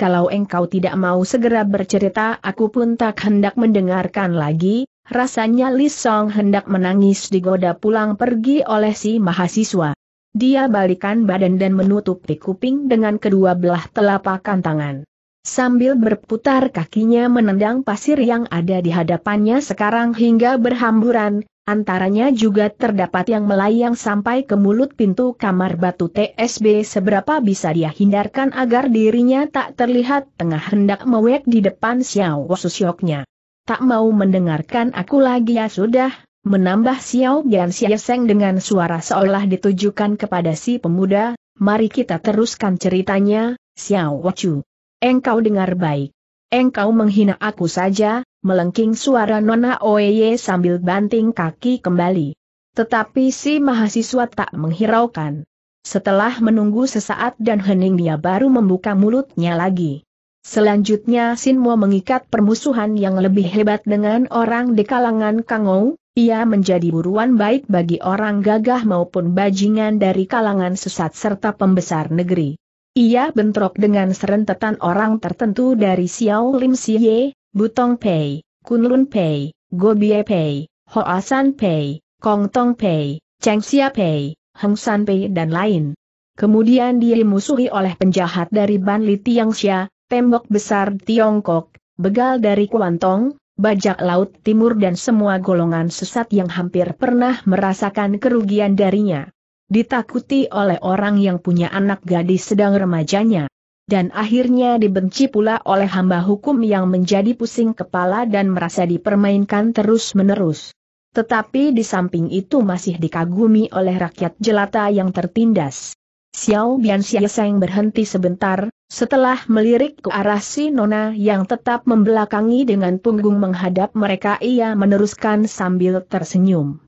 kalau engkau tidak mau segera bercerita aku pun tak hendak mendengarkan lagi, rasanya Li Song hendak menangis digoda pulang pergi oleh si mahasiswa. Dia balikan badan dan menutupi kuping dengan kedua belah telapak tangan. Sambil berputar kakinya menendang pasir yang ada di hadapannya sekarang hingga berhamburan, Antaranya juga terdapat yang melayang sampai ke mulut pintu kamar batu TSB seberapa bisa dia hindarkan agar dirinya tak terlihat tengah hendak mewek di depan Xiao Susyoknya. Tak mau mendengarkan aku lagi ya sudah, menambah Xiao Bian Xiaoseng dengan suara seolah ditujukan kepada si pemuda, mari kita teruskan ceritanya, Xiao Chu. Engkau dengar baik. Engkau menghina aku saja, melengking suara Nona Oye sambil banting kaki kembali. Tetapi si mahasiswa tak menghiraukan. Setelah menunggu sesaat dan hening dia baru membuka mulutnya lagi. Selanjutnya Sinmo mengikat permusuhan yang lebih hebat dengan orang di kalangan Kangou, ia menjadi buruan baik bagi orang gagah maupun bajingan dari kalangan sesat serta pembesar negeri. Ia bentrok dengan serentetan orang tertentu dari Xiao Lim Siye, Butong Pei, Kunlun Pei, Gobie Pei, Hoasan Pei, Kongtong Pei, Chengxia Pei, Heng San Pei dan lain. Kemudian dia dimusuhi oleh penjahat dari Banli Tiangxia, tembok besar Tiongkok, begal dari Kuantong, bajak laut timur dan semua golongan sesat yang hampir pernah merasakan kerugian darinya. Ditakuti oleh orang yang punya anak gadis sedang remajanya dan akhirnya dibenci pula oleh hamba hukum yang menjadi pusing kepala dan merasa dipermainkan terus-menerus. Tetapi di samping itu masih dikagumi oleh rakyat jelata yang tertindas. Xiao Bian Xiaoseng berhenti sebentar, setelah melirik ke arah si Nona yang tetap membelakangi dengan punggung menghadap mereka ia meneruskan sambil tersenyum.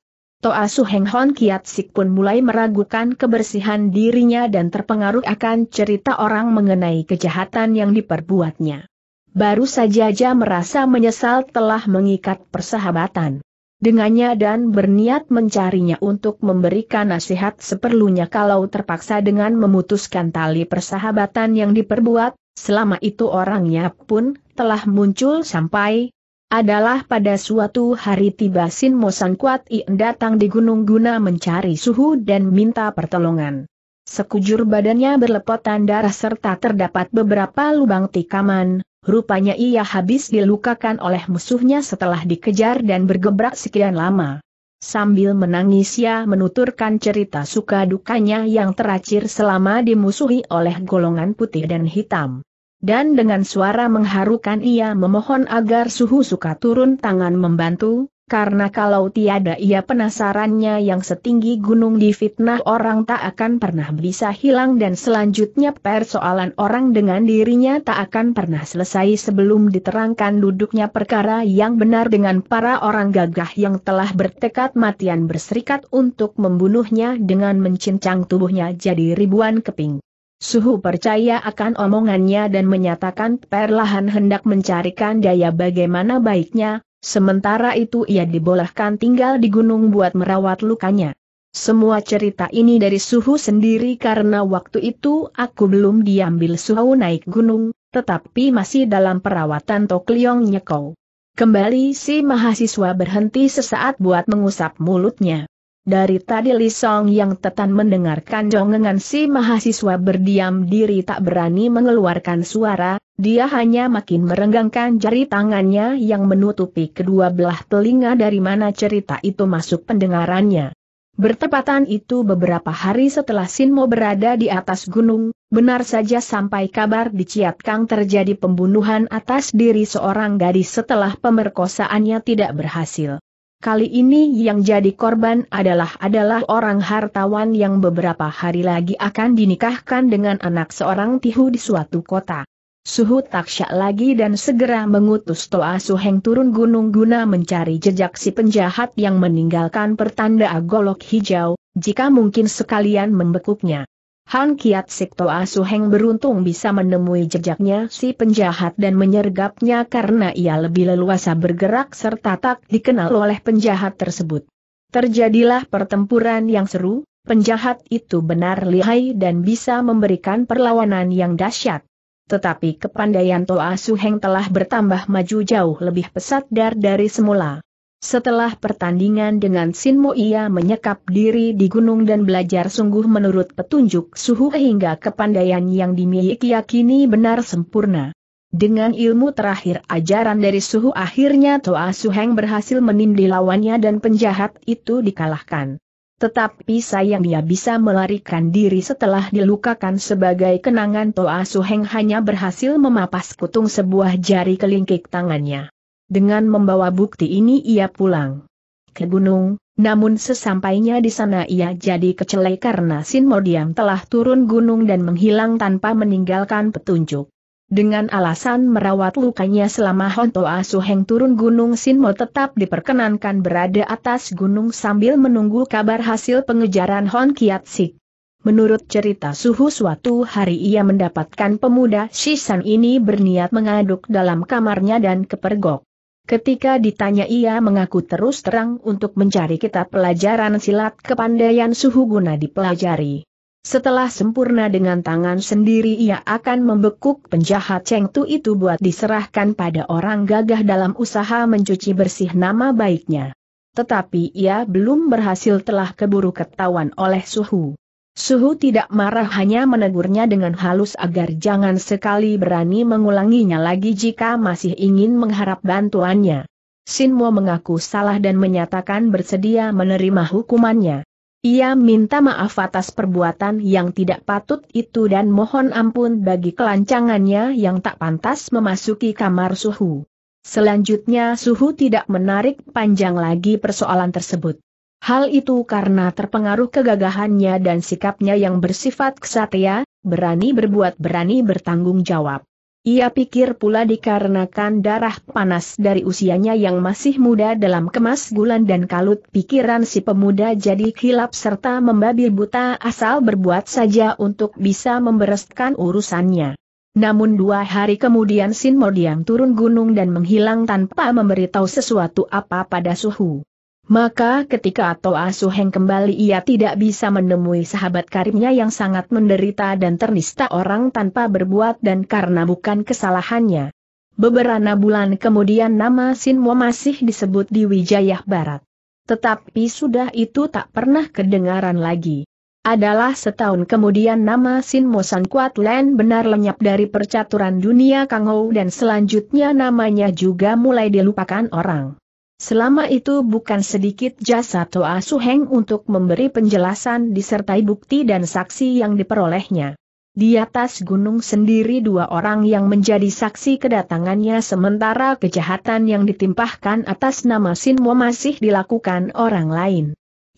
Toa Heng Hon Kiat Sik pun mulai meragukan kebersihan dirinya dan terpengaruh akan cerita orang mengenai kejahatan yang diperbuatnya. Baru saja Aja merasa menyesal telah mengikat persahabatan dengannya dan berniat mencarinya untuk memberikan nasihat seperlunya kalau terpaksa dengan memutuskan tali persahabatan yang diperbuat, selama itu orangnya pun telah muncul sampai adalah pada suatu hari tiba Sin Mo Kuat datang di gunung guna mencari suhu dan minta pertolongan. Sekujur badannya berlepotan darah serta terdapat beberapa lubang tikaman, rupanya ia habis dilukakan oleh musuhnya setelah dikejar dan bergebrak sekian lama. Sambil menangis ia menuturkan cerita suka dukanya yang teracir selama dimusuhi oleh golongan putih dan hitam. Dan dengan suara mengharukan ia memohon agar suhu suka turun tangan membantu, karena kalau tiada ia penasarannya yang setinggi gunung difitnah orang tak akan pernah bisa hilang dan selanjutnya persoalan orang dengan dirinya tak akan pernah selesai sebelum diterangkan duduknya perkara yang benar dengan para orang gagah yang telah bertekad matian berserikat untuk membunuhnya dengan mencincang tubuhnya jadi ribuan keping. Suhu percaya akan omongannya dan menyatakan perlahan hendak mencarikan daya bagaimana baiknya, sementara itu ia dibolehkan tinggal di gunung buat merawat lukanya. Semua cerita ini dari Suhu sendiri karena waktu itu aku belum diambil Suhu naik gunung, tetapi masih dalam perawatan Tokliong Nyekou. Kembali si mahasiswa berhenti sesaat buat mengusap mulutnya. Dari tadi Lisong yang tetan mendengarkan jongengan si mahasiswa berdiam diri tak berani mengeluarkan suara, dia hanya makin merenggangkan jari tangannya yang menutupi kedua belah telinga dari mana cerita itu masuk pendengarannya. Bertepatan itu beberapa hari setelah Sinmo berada di atas gunung, benar saja sampai kabar di Ciatkang terjadi pembunuhan atas diri seorang gadis setelah pemerkosaannya tidak berhasil. Kali ini yang jadi korban adalah adalah orang hartawan yang beberapa hari lagi akan dinikahkan dengan anak seorang tihu di suatu kota. Suhu taksyak lagi dan segera mengutus Toa Suheng turun gunung guna mencari jejak si penjahat yang meninggalkan pertanda golok hijau, jika mungkin sekalian membekuknya. Han Kiat Sikto Heng beruntung bisa menemui jejaknya si penjahat dan menyergapnya karena ia lebih leluasa bergerak serta tak dikenal oleh penjahat tersebut. Terjadilah pertempuran yang seru, penjahat itu benar lihai dan bisa memberikan perlawanan yang dahsyat. Tetapi kepandaian Toa Suheng telah bertambah maju jauh lebih pesat dar dari semula. Setelah pertandingan dengan Sinmo ia menyekap diri di gunung dan belajar sungguh menurut petunjuk suhu hingga kepandaian yang dimiliki yakini benar sempurna. Dengan ilmu terakhir ajaran dari suhu akhirnya Toa Suheng berhasil menindih lawannya dan penjahat itu dikalahkan. Tetapi sayang dia bisa melarikan diri setelah dilukakan sebagai kenangan Toa Suheng hanya berhasil memapas kutung sebuah jari kelingkik tangannya. Dengan membawa bukti ini ia pulang ke gunung, namun sesampainya di sana ia jadi kecelai karena Sin Diam telah turun gunung dan menghilang tanpa meninggalkan petunjuk. Dengan alasan merawat lukanya selama Honto Asuheng turun gunung Sin Sinmo tetap diperkenankan berada atas gunung sambil menunggu kabar hasil pengejaran Hon Kiat Sik. Menurut cerita suhu suatu hari ia mendapatkan pemuda Shisan ini berniat mengaduk dalam kamarnya dan kepergok. Ketika ditanya ia mengaku terus terang untuk mencari kitab pelajaran silat kepandaian suhu guna dipelajari. Setelah sempurna dengan tangan sendiri ia akan membekuk penjahat Cheng Tu itu buat diserahkan pada orang gagah dalam usaha mencuci bersih nama baiknya. Tetapi ia belum berhasil telah keburu ketahuan oleh suhu. Suhu tidak marah hanya menegurnya dengan halus agar jangan sekali berani mengulanginya lagi jika masih ingin mengharap bantuannya. Sinmo mengaku salah dan menyatakan bersedia menerima hukumannya. Ia minta maaf atas perbuatan yang tidak patut itu dan mohon ampun bagi kelancangannya yang tak pantas memasuki kamar Suhu. Selanjutnya Suhu tidak menarik panjang lagi persoalan tersebut. Hal itu karena terpengaruh kegagahannya dan sikapnya yang bersifat kesatria, berani berbuat berani bertanggung jawab. Ia pikir pula dikarenakan darah panas dari usianya yang masih muda dalam kemas gulan dan kalut pikiran si pemuda jadi kilap serta membabi buta asal berbuat saja untuk bisa membereskan urusannya. Namun dua hari kemudian Sin Modiang turun gunung dan menghilang tanpa memberitahu sesuatu apa pada Suhu. Maka ketika Ato Asuheng kembali ia tidak bisa menemui sahabat karibnya yang sangat menderita dan ternista orang tanpa berbuat dan karena bukan kesalahannya. Beberapa bulan kemudian nama Sinmo masih disebut di Wijayah Barat. Tetapi sudah itu tak pernah kedengaran lagi. Adalah setahun kemudian nama Sinmo San Kuat Len benar lenyap dari percaturan dunia Kangou dan selanjutnya namanya juga mulai dilupakan orang. Selama itu bukan sedikit jasa Toa Suheng untuk memberi penjelasan disertai bukti dan saksi yang diperolehnya. Di atas gunung sendiri dua orang yang menjadi saksi kedatangannya sementara kejahatan yang ditimpahkan atas nama Mo masih dilakukan orang lain.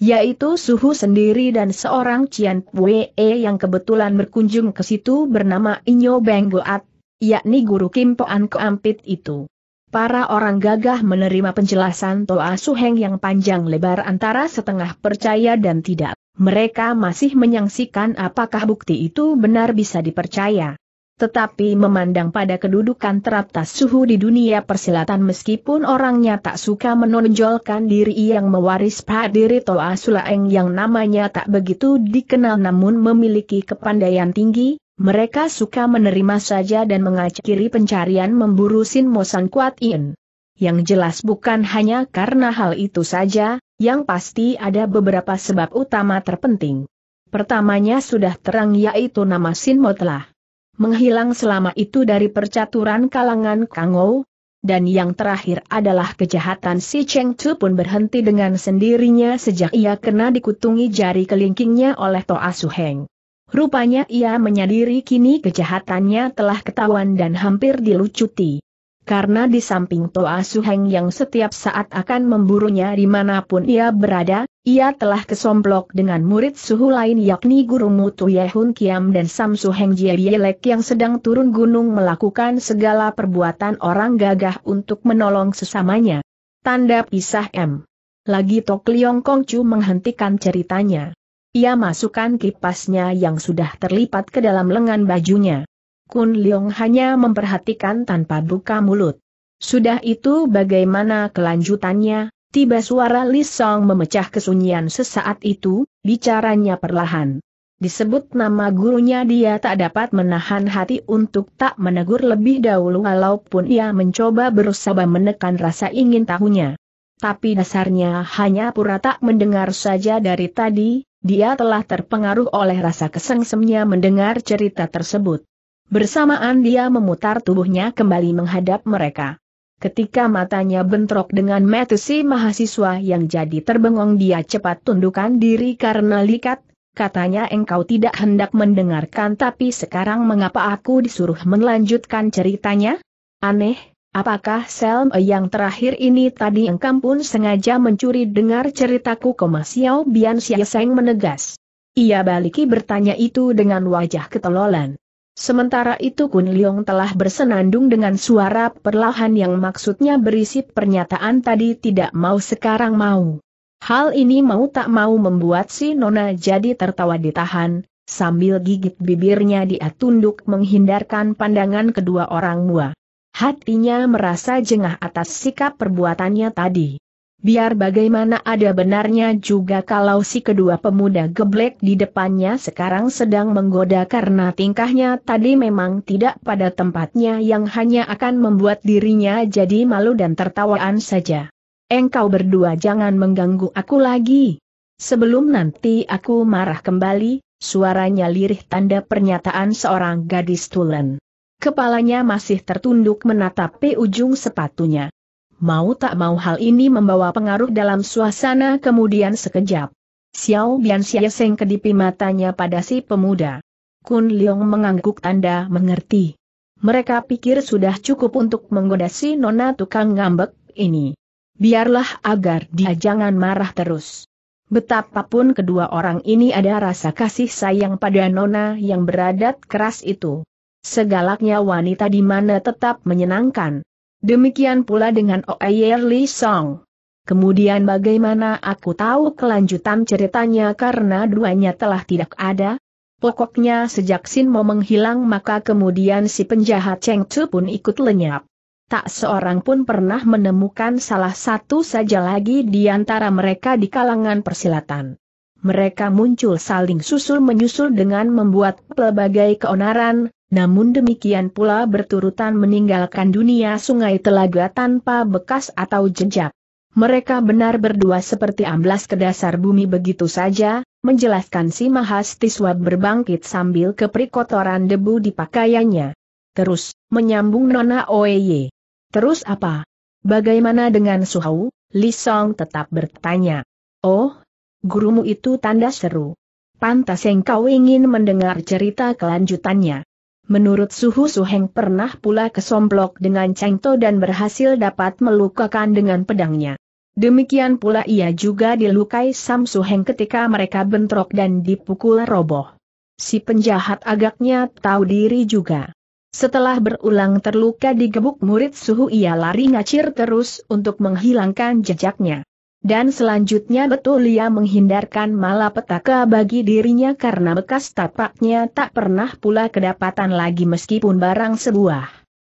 Yaitu Suhu sendiri dan seorang Cian Pue yang kebetulan berkunjung ke situ bernama Inyo Benggoat, yakni guru Kim Poan Keampit itu. Para orang gagah menerima penjelasan Toa Suheng yang panjang lebar antara setengah percaya dan tidak. Mereka masih menyaksikan apakah bukti itu benar bisa dipercaya. Tetapi memandang pada kedudukan teratas suhu di dunia persilatan meskipun orangnya tak suka menonjolkan diri yang mewaris padiri Toa Sulaeng yang namanya tak begitu dikenal namun memiliki kepandaian tinggi, mereka suka menerima saja dan mengakhiri pencarian memburu Sin Mosan Kuat In. Yang jelas bukan hanya karena hal itu saja, yang pasti ada beberapa sebab utama terpenting. Pertamanya sudah terang yaitu nama Sin Mo telah menghilang selama itu dari percaturan kalangan Kangou, dan yang terakhir adalah kejahatan si Cheng Chu pun berhenti dengan sendirinya sejak ia kena dikutungi jari kelingkingnya oleh Toa heng. Rupanya ia menyadari kini kejahatannya telah ketahuan dan hampir dilucuti. Karena di samping Toa Suheng yang setiap saat akan memburunya dimanapun ia berada, ia telah kesomplok dengan murid suhu lain yakni Guru Mutu Yehun Kiam dan Sam Suheng Jielek yang sedang turun gunung melakukan segala perbuatan orang gagah untuk menolong sesamanya. Tanda Pisah M. Lagi Tok Kong Chu menghentikan ceritanya. Ia masukkan kipasnya yang sudah terlipat ke dalam lengan bajunya. Kun Leong hanya memperhatikan tanpa buka mulut. Sudah itu bagaimana kelanjutannya, tiba suara Li Song memecah kesunyian sesaat itu, bicaranya perlahan. Disebut nama gurunya dia tak dapat menahan hati untuk tak menegur lebih dahulu walaupun ia mencoba berusaha menekan rasa ingin tahunya. Tapi dasarnya hanya pura tak mendengar saja dari tadi, dia telah terpengaruh oleh rasa kesengsemnya mendengar cerita tersebut. Bersamaan dia memutar tubuhnya kembali menghadap mereka. Ketika matanya bentrok dengan Metusi mahasiswa yang jadi terbengong dia cepat tundukkan diri karena likat, katanya engkau tidak hendak mendengarkan tapi sekarang mengapa aku disuruh melanjutkan ceritanya? Aneh, Apakah Selm eh, yang terakhir ini tadi engkau pun sengaja mencuri dengar ceritaku Koma Xiao Bian Xieseng menegas. Ia baliki bertanya itu dengan wajah ketelolan. Sementara itu Kun Liong telah bersenandung dengan suara perlahan yang maksudnya berisi pernyataan tadi tidak mau sekarang mau. Hal ini mau tak mau membuat si Nona jadi tertawa ditahan, sambil gigit bibirnya dia tunduk menghindarkan pandangan kedua orang mua. Hatinya merasa jengah atas sikap perbuatannya tadi. Biar bagaimana ada benarnya juga kalau si kedua pemuda geblek di depannya sekarang sedang menggoda karena tingkahnya tadi memang tidak pada tempatnya yang hanya akan membuat dirinya jadi malu dan tertawaan saja. Engkau berdua jangan mengganggu aku lagi. Sebelum nanti aku marah kembali, suaranya lirih tanda pernyataan seorang gadis tulen. Kepalanya masih tertunduk menatapi ujung sepatunya. Mau tak mau hal ini membawa pengaruh dalam suasana kemudian sekejap. Xiao Bian Xieseng kedipi matanya pada si pemuda. Kun Liong mengangguk tanda mengerti. Mereka pikir sudah cukup untuk menggoda si nona tukang ngambek ini. Biarlah agar dia jangan marah terus. Betapapun kedua orang ini ada rasa kasih sayang pada nona yang beradat keras itu segalaknya wanita di mana tetap menyenangkan. Demikian pula dengan Oyer Lee Song. Kemudian bagaimana aku tahu kelanjutan ceritanya karena duanya telah tidak ada? Pokoknya sejak Sin mau menghilang maka kemudian si penjahat Cheng Tzu pun ikut lenyap. Tak seorang pun pernah menemukan salah satu saja lagi di antara mereka di kalangan persilatan. Mereka muncul saling susul-menyusul dengan membuat pelbagai keonaran, namun demikian pula berturutan meninggalkan dunia sungai telaga tanpa bekas atau jejak. Mereka benar berdua seperti amblas ke dasar bumi begitu saja, menjelaskan si Mahastiswa berbangkit sambil ke kotoran debu di pakaiannya. Terus, menyambung Nona Oeye. Terus apa? Bagaimana dengan Suhau? Li Song tetap bertanya. Oh, gurumu itu tanda seru. Pantas engkau ingin mendengar cerita kelanjutannya. Menurut Suhu Suheng pernah pula kesomplok dengan To dan berhasil dapat melukakan dengan pedangnya. Demikian pula ia juga dilukai Sam Suheng ketika mereka bentrok dan dipukul roboh. Si penjahat agaknya tahu diri juga. Setelah berulang terluka di gebuk murid Suhu ia lari ngacir terus untuk menghilangkan jejaknya. Dan selanjutnya betul ia menghindarkan malapetaka bagi dirinya karena bekas tapaknya tak pernah pula kedapatan lagi meskipun barang sebuah.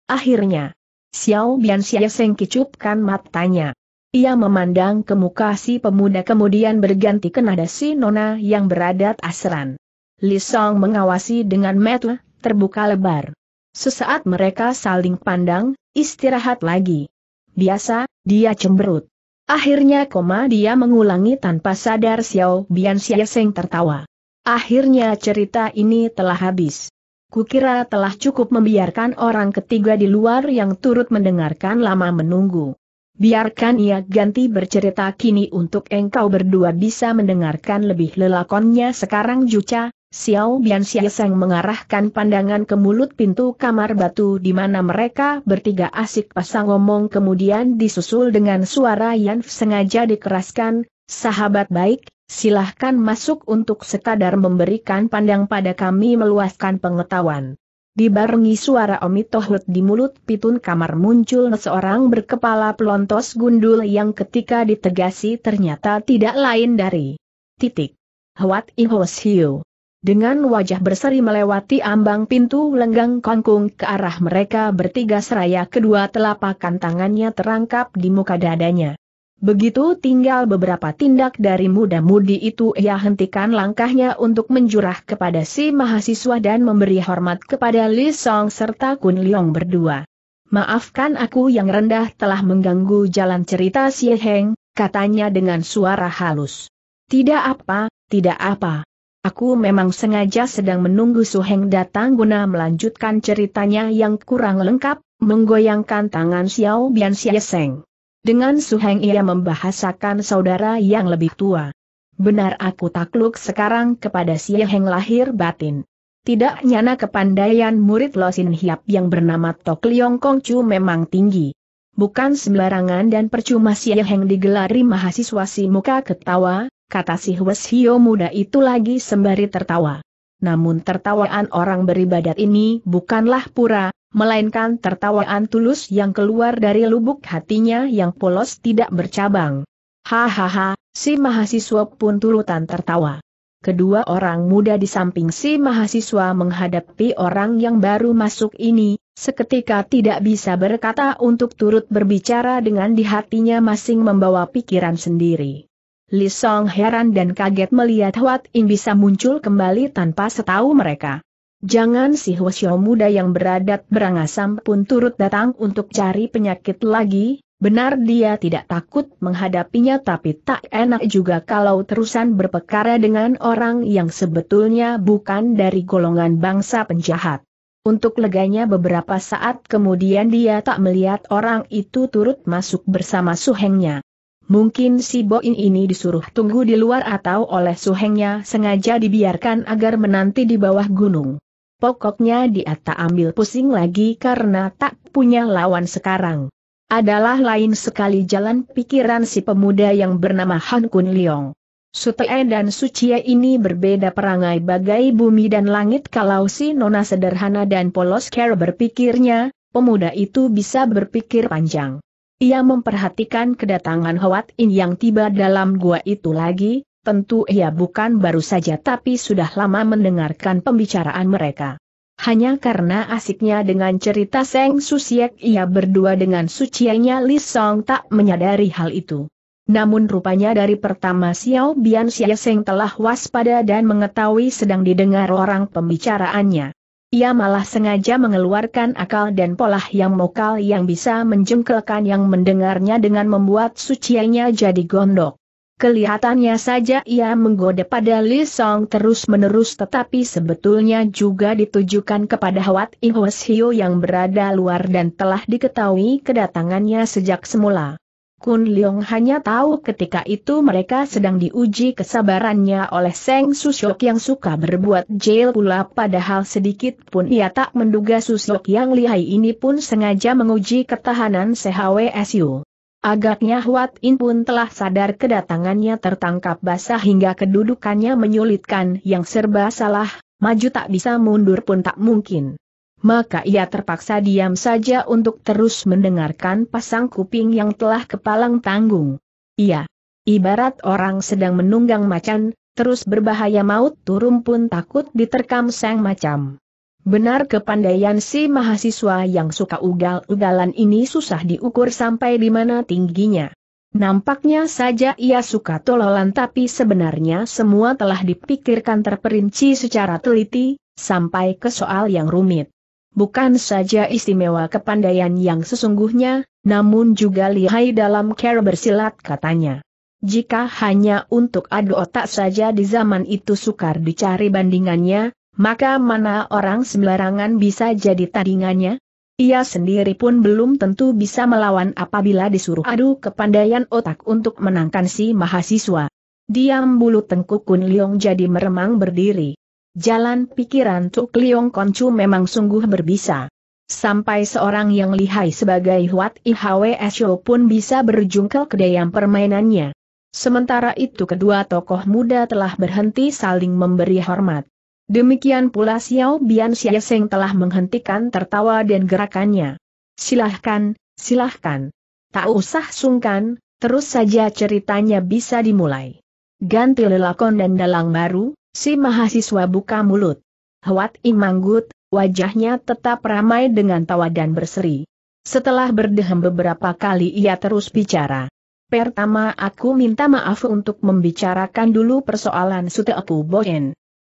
Akhirnya, Xiao Bian Xia Seng kicupkan matanya. Ia memandang ke muka si pemuda kemudian berganti ke nada si nona yang beradat asran. Li Song mengawasi dengan mata terbuka lebar. Sesaat mereka saling pandang, istirahat lagi. Biasa, dia cemberut. Akhirnya koma dia mengulangi tanpa sadar Xiao Bian Seng tertawa. Akhirnya cerita ini telah habis. Kukira telah cukup membiarkan orang ketiga di luar yang turut mendengarkan lama menunggu. Biarkan ia ganti bercerita kini untuk engkau berdua bisa mendengarkan lebih lelakonnya sekarang Juca, Xiao Bian Xiaoseng mengarahkan pandangan ke mulut pintu kamar batu di mana mereka bertiga asik pasang ngomong kemudian disusul dengan suara yang sengaja dikeraskan, sahabat baik, silahkan masuk untuk sekadar memberikan pandang pada kami meluaskan pengetahuan. Dibarengi suara omitohut di mulut pitun kamar muncul seorang berkepala pelontos gundul yang ketika ditegasi ternyata tidak lain dari titik. Huat Ihos Hiu. Dengan wajah berseri melewati ambang pintu lenggang kongkung ke arah mereka bertiga seraya kedua telapakan tangannya terangkap di muka dadanya. Begitu tinggal beberapa tindak dari muda-mudi itu ia hentikan langkahnya untuk menjurah kepada si mahasiswa dan memberi hormat kepada Li Song serta Kun Leong berdua. Maafkan aku yang rendah telah mengganggu jalan cerita Si Heng, katanya dengan suara halus. Tidak apa, tidak apa. Aku memang sengaja sedang menunggu Su Heng datang guna melanjutkan ceritanya yang kurang lengkap, menggoyangkan tangan Xiao Bian Seng. Dengan Su Heng ia membahasakan saudara yang lebih tua. Benar aku takluk sekarang kepada Heng lahir batin. Tidak nyana kepandaian murid Losin Hiap yang bernama Tok Kong Chu memang tinggi. Bukan sembarangan dan percuma Heng digelari mahasiswa si muka ketawa, kata si hio muda itu lagi sembari tertawa. Namun tertawaan orang beribadat ini bukanlah pura, melainkan tertawaan tulus yang keluar dari lubuk hatinya yang polos tidak bercabang. Hahaha, si mahasiswa pun turutan tertawa. Kedua orang muda di samping si mahasiswa menghadapi orang yang baru masuk ini, seketika tidak bisa berkata untuk turut berbicara dengan di hatinya masing membawa pikiran sendiri. Li Song heran dan kaget melihat Huat In bisa muncul kembali tanpa setahu mereka. Jangan si Hwasyo muda yang beradat berangasam pun turut datang untuk cari penyakit lagi, benar dia tidak takut menghadapinya tapi tak enak juga kalau terusan berpekara dengan orang yang sebetulnya bukan dari golongan bangsa penjahat. Untuk leganya beberapa saat kemudian dia tak melihat orang itu turut masuk bersama suhengnya. Mungkin si Boin ini disuruh tunggu di luar atau oleh suhengnya sengaja dibiarkan agar menanti di bawah gunung. Pokoknya dia tak ambil pusing lagi karena tak punya lawan sekarang. Adalah lain sekali jalan pikiran si pemuda yang bernama Han Kun Leong. Sutee dan Sucia ini berbeda perangai bagai bumi dan langit kalau si nona sederhana dan polos care berpikirnya, pemuda itu bisa berpikir panjang. Ia memperhatikan kedatangan Hoat In yang tiba dalam gua itu lagi, tentu ia bukan baru saja tapi sudah lama mendengarkan pembicaraan mereka. Hanya karena asiknya dengan cerita Seng Susiek ia berdua dengan sucianya Li Song tak menyadari hal itu. Namun rupanya dari pertama Xiao Bian Xia Seng telah waspada dan mengetahui sedang didengar orang pembicaraannya. Ia malah sengaja mengeluarkan akal dan pola yang mokal yang bisa menjengkelkan yang mendengarnya dengan membuat suciannya jadi gondok. Kelihatannya saja ia menggoda pada Li Song terus-menerus tetapi sebetulnya juga ditujukan kepada Hwat Ihwes Hio yang berada luar dan telah diketahui kedatangannya sejak semula. Kun Leong hanya tahu ketika itu mereka sedang diuji kesabarannya oleh Seng Susyok yang suka berbuat jail pula padahal sedikit pun ia tak menduga Susyok yang lihai ini pun sengaja menguji ketahanan CHWSU. Agaknya Huat In pun telah sadar kedatangannya tertangkap basah hingga kedudukannya menyulitkan yang serba salah, maju tak bisa mundur pun tak mungkin maka ia terpaksa diam saja untuk terus mendengarkan pasang kuping yang telah kepalang tanggung. Ia, Ibarat orang sedang menunggang macan, terus berbahaya maut turun pun takut diterkam sang macam. Benar kepandaian si mahasiswa yang suka ugal-ugalan ini susah diukur sampai di mana tingginya. Nampaknya saja ia suka tololan tapi sebenarnya semua telah dipikirkan terperinci secara teliti, sampai ke soal yang rumit bukan saja istimewa kepandaian yang sesungguhnya, namun juga lihai dalam cara bersilat katanya. Jika hanya untuk adu otak saja di zaman itu sukar dicari bandingannya, maka mana orang sembarangan bisa jadi tandingannya? Ia sendiri pun belum tentu bisa melawan apabila disuruh adu kepandaian otak untuk menangkan si mahasiswa. Diam bulu tengkuk Kun Leong jadi meremang berdiri. Jalan pikiran Tuk Liong Koncu memang sungguh berbisa. Sampai seorang yang lihai sebagai Huat Ihwe Esho pun bisa berjungkel ke dayam permainannya. Sementara itu kedua tokoh muda telah berhenti saling memberi hormat. Demikian pula Xiao Bian Xieseng telah menghentikan tertawa dan gerakannya. Silahkan, silahkan. Tak usah sungkan, terus saja ceritanya bisa dimulai. Ganti lelakon dan dalang baru, si mahasiswa buka mulut. Hwat Imanggut, wajahnya tetap ramai dengan tawa dan berseri. Setelah berdehem beberapa kali ia terus bicara. Pertama aku minta maaf untuk membicarakan dulu persoalan Suteoku Boen.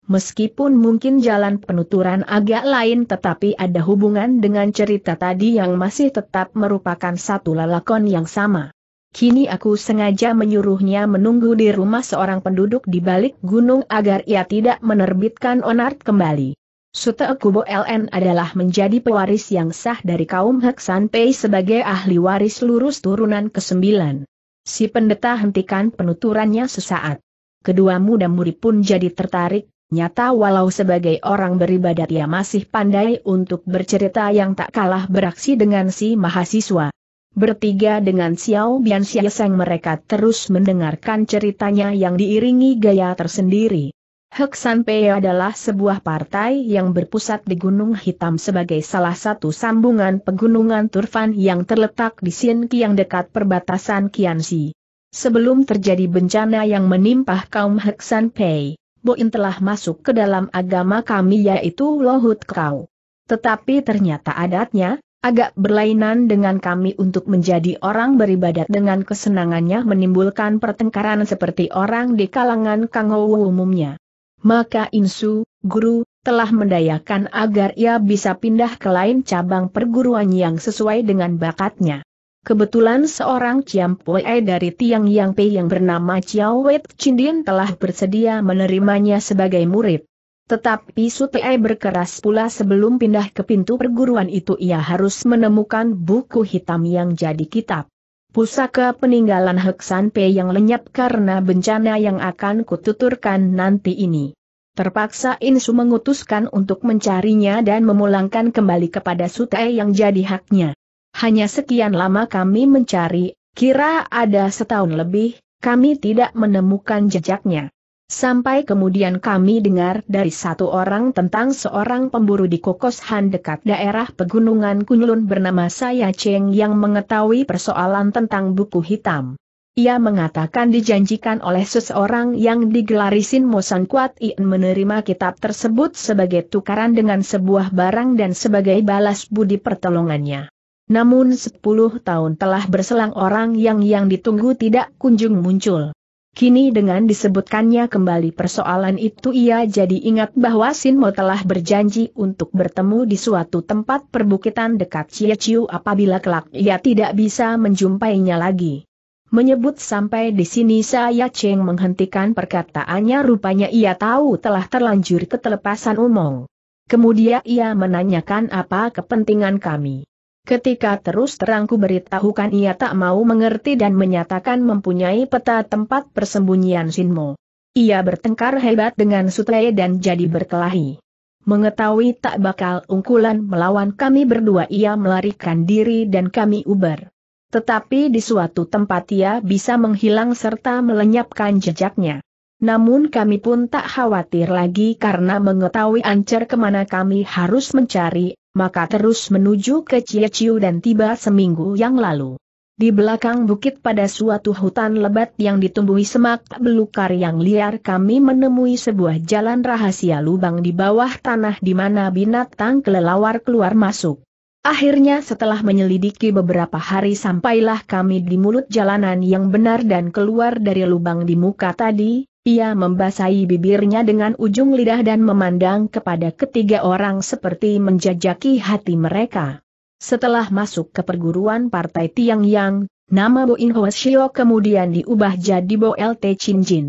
Meskipun mungkin jalan penuturan agak lain tetapi ada hubungan dengan cerita tadi yang masih tetap merupakan satu lalakon yang sama. Kini aku sengaja menyuruhnya menunggu di rumah seorang penduduk di balik gunung agar ia tidak menerbitkan onar kembali. Sute Kubo LN adalah menjadi pewaris yang sah dari kaum Heksan Sanpei sebagai ahli waris lurus turunan ke-9. Si pendeta hentikan penuturannya sesaat. Kedua muda murid pun jadi tertarik, nyata walau sebagai orang beribadat ia masih pandai untuk bercerita yang tak kalah beraksi dengan si mahasiswa. Bertiga dengan Xiao Bian Xieseng mereka terus mendengarkan ceritanya yang diiringi gaya tersendiri. Heksan Pei adalah sebuah partai yang berpusat di Gunung Hitam sebagai salah satu sambungan pegunungan Turfan yang terletak di Sin yang dekat perbatasan Qianxi. Sebelum terjadi bencana yang menimpa kaum Heksan Pei, Boin telah masuk ke dalam agama kami yaitu Lohut Kau. Tetapi ternyata adatnya, agak berlainan dengan kami untuk menjadi orang beribadat dengan kesenangannya menimbulkan pertengkaran seperti orang di kalangan Kangowu umumnya. Maka Insu, guru, telah mendayakan agar ia bisa pindah ke lain cabang perguruan yang sesuai dengan bakatnya. Kebetulan seorang Ciampue dari Tiang Yang Pei yang bernama Chiao Wei Chindin telah bersedia menerimanya sebagai murid. Tetapi Sutei berkeras pula sebelum pindah ke pintu perguruan itu ia harus menemukan buku hitam yang jadi kitab. Pusaka peninggalan Heksan P yang lenyap karena bencana yang akan kututurkan nanti ini. Terpaksa Insu mengutuskan untuk mencarinya dan memulangkan kembali kepada Sutei yang jadi haknya. Hanya sekian lama kami mencari, kira ada setahun lebih, kami tidak menemukan jejaknya. Sampai kemudian kami dengar dari satu orang tentang seorang pemburu di Kokoshan dekat daerah pegunungan Kunlun bernama Saya Cheng yang mengetahui persoalan tentang buku hitam. Ia mengatakan dijanjikan oleh seseorang yang digelarisin Sin Mosan Kuat Ien menerima kitab tersebut sebagai tukaran dengan sebuah barang dan sebagai balas budi pertolongannya. Namun 10 tahun telah berselang orang yang yang ditunggu tidak kunjung muncul. Kini dengan disebutkannya kembali persoalan itu ia jadi ingat bahwa Sinmo telah berjanji untuk bertemu di suatu tempat perbukitan dekat Chiu apabila kelak ia tidak bisa menjumpainya lagi. Menyebut sampai di sini saya Cheng menghentikan perkataannya rupanya ia tahu telah terlanjur ketelepasan umong. Kemudian ia menanyakan apa kepentingan kami. Ketika terus terangku beritahukan ia tak mau mengerti dan menyatakan mempunyai peta tempat persembunyian Sinmo. Ia bertengkar hebat dengan Sutleye dan jadi berkelahi. Mengetahui tak bakal ungkulan melawan kami berdua ia melarikan diri dan kami uber. Tetapi di suatu tempat ia bisa menghilang serta melenyapkan jejaknya. Namun kami pun tak khawatir lagi karena mengetahui ancer kemana kami harus mencari, maka terus menuju ke Cieciu dan tiba seminggu yang lalu. Di belakang bukit pada suatu hutan lebat yang ditumbuhi semak belukar yang liar kami menemui sebuah jalan rahasia lubang di bawah tanah di mana binatang kelelawar keluar masuk. Akhirnya setelah menyelidiki beberapa hari sampailah kami di mulut jalanan yang benar dan keluar dari lubang di muka tadi, ia membasahi bibirnya dengan ujung lidah dan memandang kepada ketiga orang seperti menjajaki hati mereka. Setelah masuk ke perguruan partai Tiang Yang, nama Bo In Ho Shio kemudian diubah jadi Bo LT Chin Jin.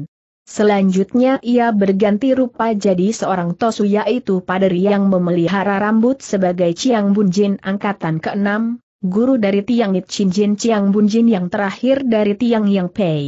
Selanjutnya ia berganti rupa jadi seorang tosu yaitu paderi yang memelihara rambut sebagai Chiang Bunjin angkatan ke-6, guru dari Tiang It Chin Jin Chiang Bunjin yang terakhir dari Tiang Yang Pei.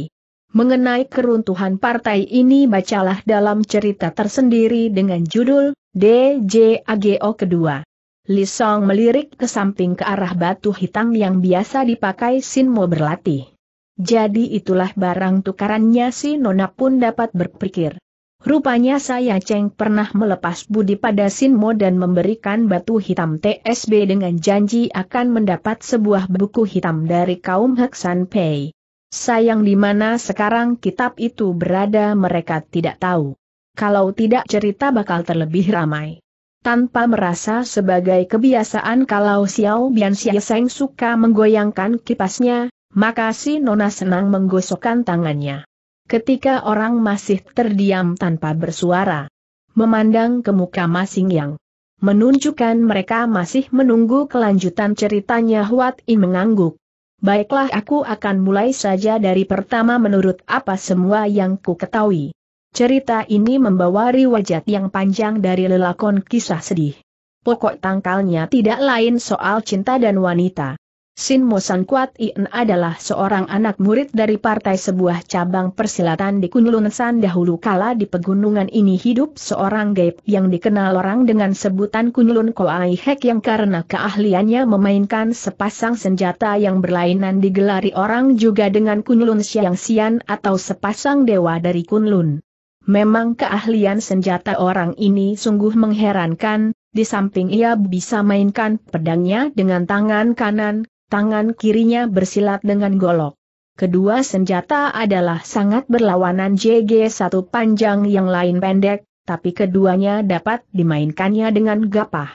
Mengenai keruntuhan partai ini bacalah dalam cerita tersendiri dengan judul DJAGO kedua. Li Song melirik ke samping ke arah batu hitam yang biasa dipakai Sin Mo berlatih. Jadi itulah barang tukarannya si Nona pun dapat berpikir. Rupanya saya Cheng pernah melepas budi pada Sin Mo dan memberikan batu hitam TSB dengan janji akan mendapat sebuah buku hitam dari kaum Heksan Pei. Sayang di mana sekarang kitab itu berada mereka tidak tahu. Kalau tidak cerita bakal terlebih ramai. Tanpa merasa sebagai kebiasaan kalau Xiao Bian Xiaoseng suka menggoyangkan kipasnya, maka si Nona senang menggosokkan tangannya. Ketika orang masih terdiam tanpa bersuara, memandang ke muka Masing Yang, menunjukkan mereka masih menunggu kelanjutan ceritanya Huat In mengangguk. Baiklah aku akan mulai saja dari pertama menurut apa semua yang ku ketahui. Cerita ini membawa riwayat yang panjang dari lelakon kisah sedih. Pokok tangkalnya tidak lain soal cinta dan wanita. Sin Mosan Kuat Ien adalah seorang anak murid dari partai sebuah cabang persilatan di Kunlun San dahulu kala di pegunungan ini hidup seorang gaib yang dikenal orang dengan sebutan Kunlun Koai Hek yang karena keahliannya memainkan sepasang senjata yang berlainan digelari orang juga dengan Kunlun Siang Sian atau sepasang dewa dari Kunlun. Memang keahlian senjata orang ini sungguh mengherankan, di samping ia bisa mainkan pedangnya dengan tangan kanan, tangan kirinya bersilat dengan golok. Kedua senjata adalah sangat berlawanan JG satu panjang yang lain pendek, tapi keduanya dapat dimainkannya dengan gapah.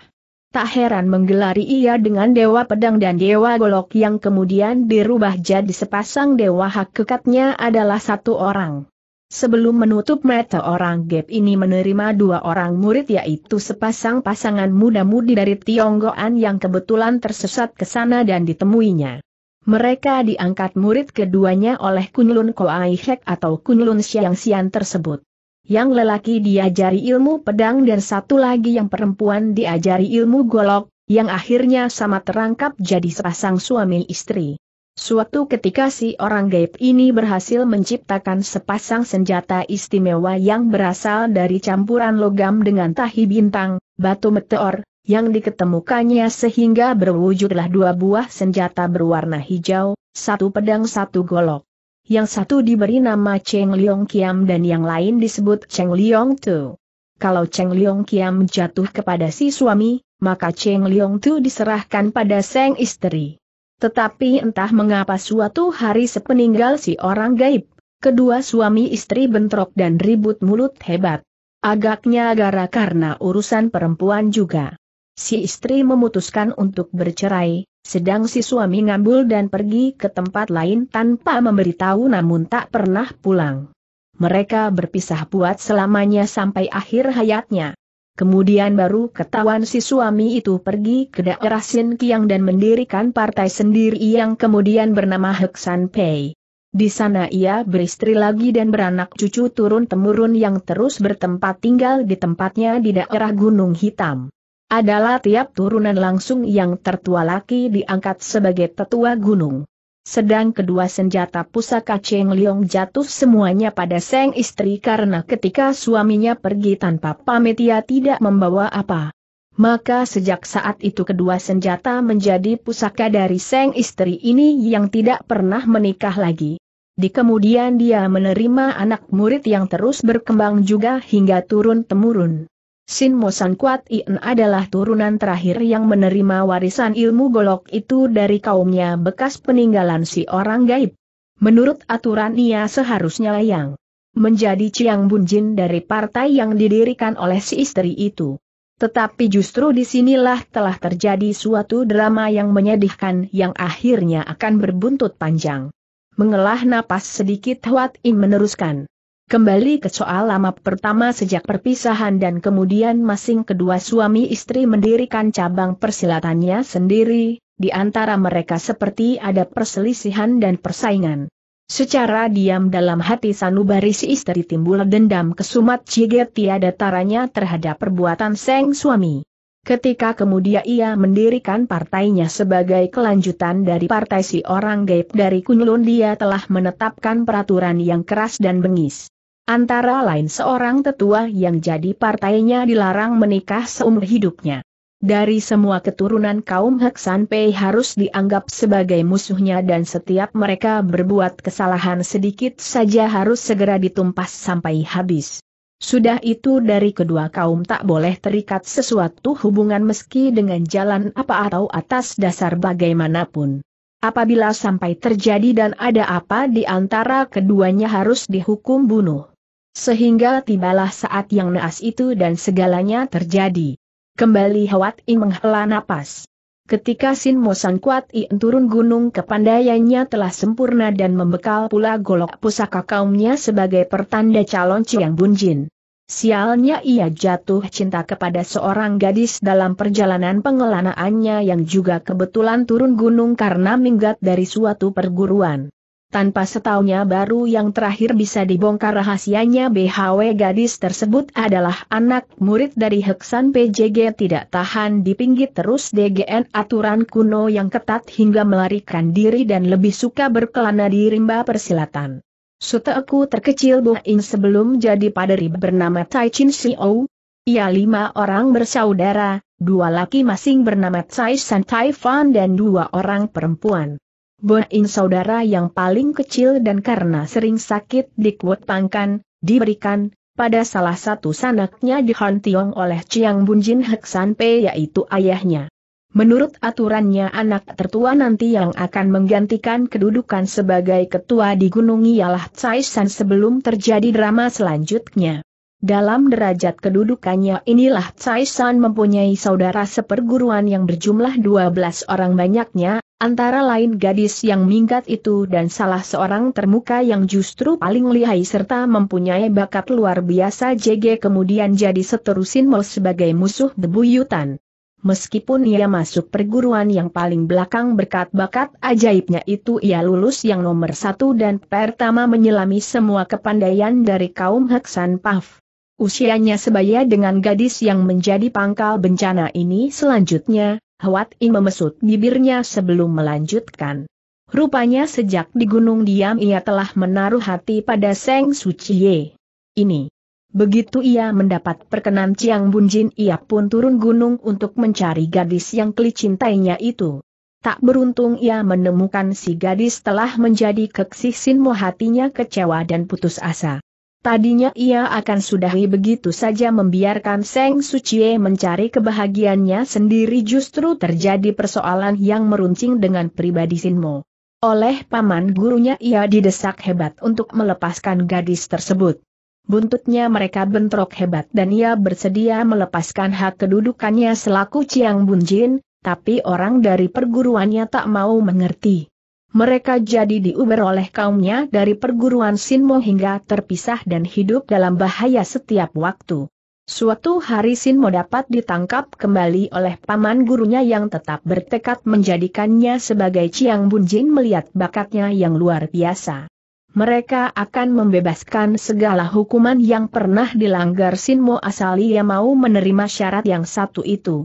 Tak heran menggelari ia dengan Dewa Pedang dan Dewa Golok yang kemudian dirubah jadi sepasang Dewa Hak kekatnya adalah satu orang. Sebelum menutup mata orang Gap ini menerima dua orang murid yaitu sepasang pasangan muda-mudi dari Tionggoan yang kebetulan tersesat ke sana dan ditemuinya. Mereka diangkat murid keduanya oleh Kunlun Koai Hek atau Kunlun Xiang Xian tersebut. Yang lelaki diajari ilmu pedang dan satu lagi yang perempuan diajari ilmu golok, yang akhirnya sama terangkap jadi sepasang suami istri. Suatu ketika si orang gaib ini berhasil menciptakan sepasang senjata istimewa yang berasal dari campuran logam dengan tahi bintang, batu meteor, yang diketemukannya sehingga berwujudlah dua buah senjata berwarna hijau, satu pedang satu golok. Yang satu diberi nama Cheng Liong Kiam dan yang lain disebut Cheng Liong Tu. Kalau Cheng Liong Kiam jatuh kepada si suami, maka Cheng Liong Tu diserahkan pada sang istri. Tetapi entah mengapa suatu hari sepeninggal si orang gaib, kedua suami istri bentrok dan ribut mulut hebat. Agaknya gara karena urusan perempuan juga. Si istri memutuskan untuk bercerai, sedang si suami ngambul dan pergi ke tempat lain tanpa memberitahu namun tak pernah pulang. Mereka berpisah buat selamanya sampai akhir hayatnya. Kemudian baru ketahuan si suami itu pergi ke daerah Sin Kiang dan mendirikan partai sendiri yang kemudian bernama Heksan Pei. Di sana ia beristri lagi dan beranak cucu turun-temurun yang terus bertempat tinggal di tempatnya di daerah Gunung Hitam. Adalah tiap turunan langsung yang tertua laki diangkat sebagai tetua gunung sedang kedua senjata pusaka Cheng Liong jatuh semuanya pada sang istri karena ketika suaminya pergi tanpa pamit ia tidak membawa apa. Maka sejak saat itu kedua senjata menjadi pusaka dari sang istri ini yang tidak pernah menikah lagi. Di kemudian dia menerima anak murid yang terus berkembang juga hingga turun-temurun. Sin Mosan Kuat Ien adalah turunan terakhir yang menerima warisan ilmu golok itu dari kaumnya bekas peninggalan si orang gaib. Menurut aturan ia seharusnya yang menjadi Ciang Bunjin dari partai yang didirikan oleh si istri itu. Tetapi justru disinilah telah terjadi suatu drama yang menyedihkan yang akhirnya akan berbuntut panjang. Mengelah napas sedikit Huat In meneruskan. Kembali ke soal lama pertama sejak perpisahan dan kemudian masing kedua suami istri mendirikan cabang persilatannya sendiri, di antara mereka seperti ada perselisihan dan persaingan. Secara diam dalam hati sanubari si istri timbul dendam kesumat Ciger tiada taranya terhadap perbuatan seng suami. Ketika kemudian ia mendirikan partainya sebagai kelanjutan dari partai si orang gaib dari Kunlun dia telah menetapkan peraturan yang keras dan bengis. Antara lain seorang tetua yang jadi partainya dilarang menikah seumur hidupnya. Dari semua keturunan kaum Heksan Pei harus dianggap sebagai musuhnya dan setiap mereka berbuat kesalahan sedikit saja harus segera ditumpas sampai habis. Sudah itu dari kedua kaum tak boleh terikat sesuatu hubungan meski dengan jalan apa atau atas dasar bagaimanapun. Apabila sampai terjadi dan ada apa di antara keduanya harus dihukum bunuh. Sehingga tibalah saat yang naas itu dan segalanya terjadi. Kembali Hwat I menghela napas. Ketika Sin Mosan Kuat i turun gunung kepandaiannya telah sempurna dan membekal pula golok pusaka kaumnya sebagai pertanda calon Chiang Bunjin. Sialnya ia jatuh cinta kepada seorang gadis dalam perjalanan pengelanaannya yang juga kebetulan turun gunung karena minggat dari suatu perguruan tanpa setaunya baru yang terakhir bisa dibongkar rahasianya BHW gadis tersebut adalah anak murid dari Heksan PJG tidak tahan di pinggir terus DGN aturan kuno yang ketat hingga melarikan diri dan lebih suka berkelana di rimba persilatan. Suteku terkecil Buin sebelum jadi paderi bernama Tai Chin Xiao. Ia lima orang bersaudara, dua laki masing bernama Tsai San Tai Fan dan dua orang perempuan. Boin saudara yang paling kecil dan karena sering sakit dikuat pangkan, diberikan, pada salah satu sanaknya di Han Tiong oleh Chiang Bunjin Heksan Pe yaitu ayahnya. Menurut aturannya anak tertua nanti yang akan menggantikan kedudukan sebagai ketua di gunung ialah Tsai San sebelum terjadi drama selanjutnya. Dalam derajat kedudukannya inilah Tsai San mempunyai saudara seperguruan yang berjumlah 12 orang banyaknya, Antara lain gadis yang minggat itu dan salah seorang termuka yang justru paling lihai serta mempunyai bakat luar biasa JG kemudian jadi seterusin mau sebagai musuh bebuyutan. Meskipun ia masuk perguruan yang paling belakang berkat bakat ajaibnya itu ia lulus yang nomor satu dan pertama menyelami semua kepandaian dari kaum Heksan Paf. Usianya sebaya dengan gadis yang menjadi pangkal bencana ini selanjutnya, Hwat I memesut bibirnya sebelum melanjutkan. Rupanya sejak di gunung diam ia telah menaruh hati pada Seng Suciye. Ini. Begitu ia mendapat perkenan Chiang Bunjin ia pun turun gunung untuk mencari gadis yang kelicintainya itu. Tak beruntung ia menemukan si gadis telah menjadi keksih mu hatinya kecewa dan putus asa. Tadinya ia akan sudahi begitu saja membiarkan Seng Suciye mencari kebahagiaannya sendiri justru terjadi persoalan yang meruncing dengan pribadi Sinmo. Oleh paman gurunya ia didesak hebat untuk melepaskan gadis tersebut. Buntutnya mereka bentrok hebat dan ia bersedia melepaskan hak kedudukannya selaku Chiang Bunjin, tapi orang dari perguruannya tak mau mengerti. Mereka jadi diuber oleh kaumnya dari perguruan Sinmo hingga terpisah dan hidup dalam bahaya setiap waktu. Suatu hari Sinmo dapat ditangkap kembali oleh paman gurunya yang tetap bertekad menjadikannya sebagai Ciang Bunjin melihat bakatnya yang luar biasa. Mereka akan membebaskan segala hukuman yang pernah dilanggar Sinmo asal ia mau menerima syarat yang satu itu.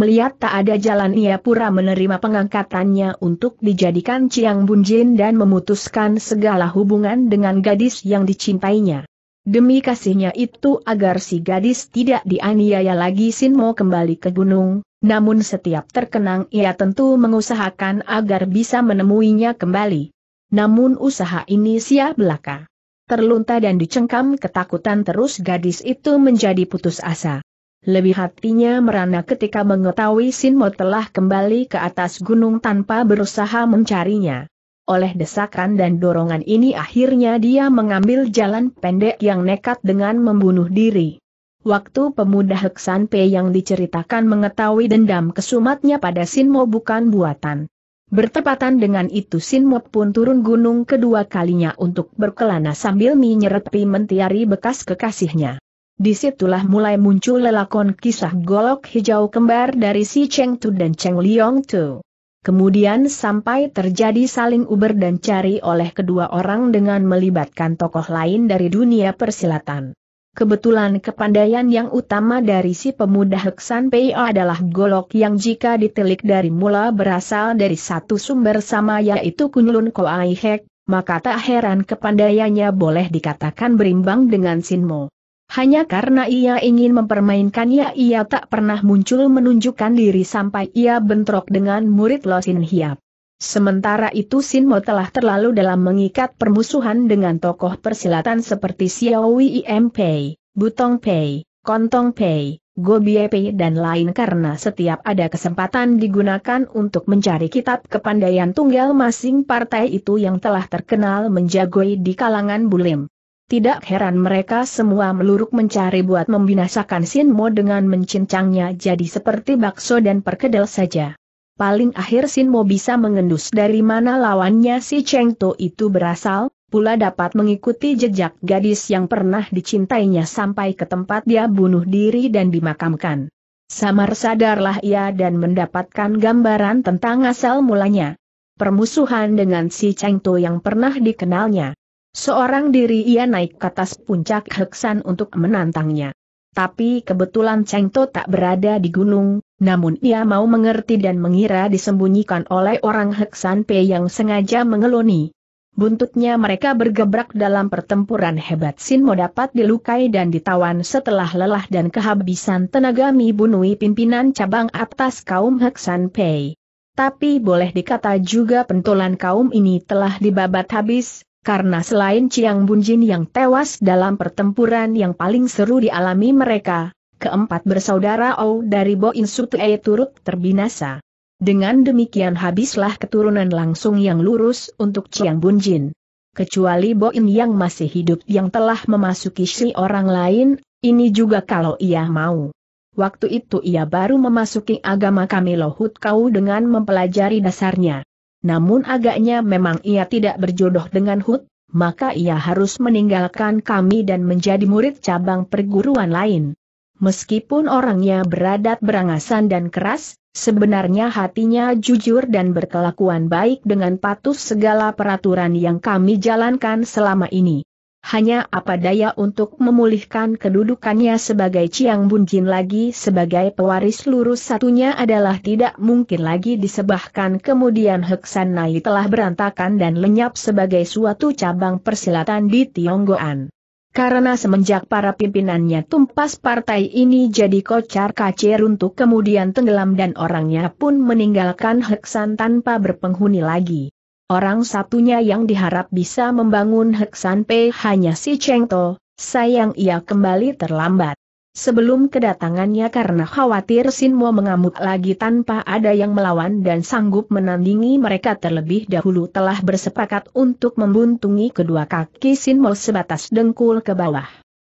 Melihat tak ada jalan ia pura menerima pengangkatannya untuk dijadikan Ciang Bunjin dan memutuskan segala hubungan dengan gadis yang dicintainya. Demi kasihnya itu agar si gadis tidak dianiaya lagi Sin Sinmo kembali ke gunung, namun setiap terkenang ia tentu mengusahakan agar bisa menemuinya kembali. Namun usaha ini sia belaka. Terlunta dan dicengkam ketakutan terus gadis itu menjadi putus asa lebih hatinya merana ketika mengetahui Sinmo telah kembali ke atas gunung tanpa berusaha mencarinya. Oleh desakan dan dorongan ini akhirnya dia mengambil jalan pendek yang nekat dengan membunuh diri. Waktu pemuda Heksan P yang diceritakan mengetahui dendam kesumatnya pada Sinmo bukan buatan. Bertepatan dengan itu Sinmo pun turun gunung kedua kalinya untuk berkelana sambil menyerepi mentiari bekas kekasihnya. Disitulah mulai muncul lelakon kisah golok hijau kembar dari si Cheng Tu dan Cheng Liong Tu. Kemudian sampai terjadi saling uber dan cari oleh kedua orang dengan melibatkan tokoh lain dari dunia persilatan. Kebetulan kepandaian yang utama dari si pemuda Heksan Pei adalah golok yang jika ditelik dari mula berasal dari satu sumber sama yaitu Kunlun Koai Hek, maka tak heran kepandaiannya boleh dikatakan berimbang dengan Sinmo. Hanya karena ia ingin mempermainkannya ia tak pernah muncul menunjukkan diri sampai ia bentrok dengan murid Lo Sin Hiap. Sementara itu Sin Mo telah terlalu dalam mengikat permusuhan dengan tokoh persilatan seperti Xiao Wei, Xiaowi Pei, Butong Pei, Kontong Pei, Pei, dan lain karena setiap ada kesempatan digunakan untuk mencari kitab kepandaian tunggal masing partai itu yang telah terkenal menjagoi di kalangan bulim. Tidak heran mereka semua meluruk mencari buat membinasakan Mo dengan mencincangnya jadi seperti bakso dan perkedel saja. Paling akhir Mo bisa mengendus dari mana lawannya si Cheng To itu berasal, pula dapat mengikuti jejak gadis yang pernah dicintainya sampai ke tempat dia bunuh diri dan dimakamkan. Samar sadarlah ia dan mendapatkan gambaran tentang asal mulanya. Permusuhan dengan si Cheng To yang pernah dikenalnya. Seorang diri ia naik ke atas puncak Heksan untuk menantangnya. Tapi kebetulan Cheng To tak berada di gunung, namun ia mau mengerti dan mengira disembunyikan oleh orang Heksan P yang sengaja mengeloni. Buntutnya mereka bergebrak dalam pertempuran hebat sin Sinmo dapat dilukai dan ditawan setelah lelah dan kehabisan tenaga Mi Bunui pimpinan cabang atas kaum Heksan Pei. Tapi boleh dikata juga pentolan kaum ini telah dibabat habis, karena selain Chiang Bunjin yang tewas dalam pertempuran yang paling seru dialami mereka, keempat bersaudara Ou dari Bo Insutue turut terbinasa. Dengan demikian habislah keturunan langsung yang lurus untuk Chiang Bunjin. Kecuali Boin yang masih hidup yang telah memasuki si orang lain, ini juga kalau ia mau. Waktu itu ia baru memasuki agama Kamilohut Kau dengan mempelajari dasarnya namun agaknya memang ia tidak berjodoh dengan Hud, maka ia harus meninggalkan kami dan menjadi murid cabang perguruan lain. Meskipun orangnya beradat berangasan dan keras, sebenarnya hatinya jujur dan berkelakuan baik dengan patuh segala peraturan yang kami jalankan selama ini. Hanya apa daya untuk memulihkan kedudukannya sebagai Chiang Bunjin lagi sebagai pewaris lurus satunya adalah tidak mungkin lagi disebahkan kemudian Heksan Nai telah berantakan dan lenyap sebagai suatu cabang persilatan di Tionggoan. Karena semenjak para pimpinannya tumpas partai ini jadi kocar kacir untuk kemudian tenggelam dan orangnya pun meninggalkan Heksan tanpa berpenghuni lagi. Orang satunya yang diharap bisa membangun Heksan P hanya si Cheng To, sayang ia kembali terlambat. Sebelum kedatangannya karena khawatir Sinmo mengamuk lagi tanpa ada yang melawan dan sanggup menandingi mereka terlebih dahulu telah bersepakat untuk membuntungi kedua kaki Sinmo sebatas dengkul ke bawah.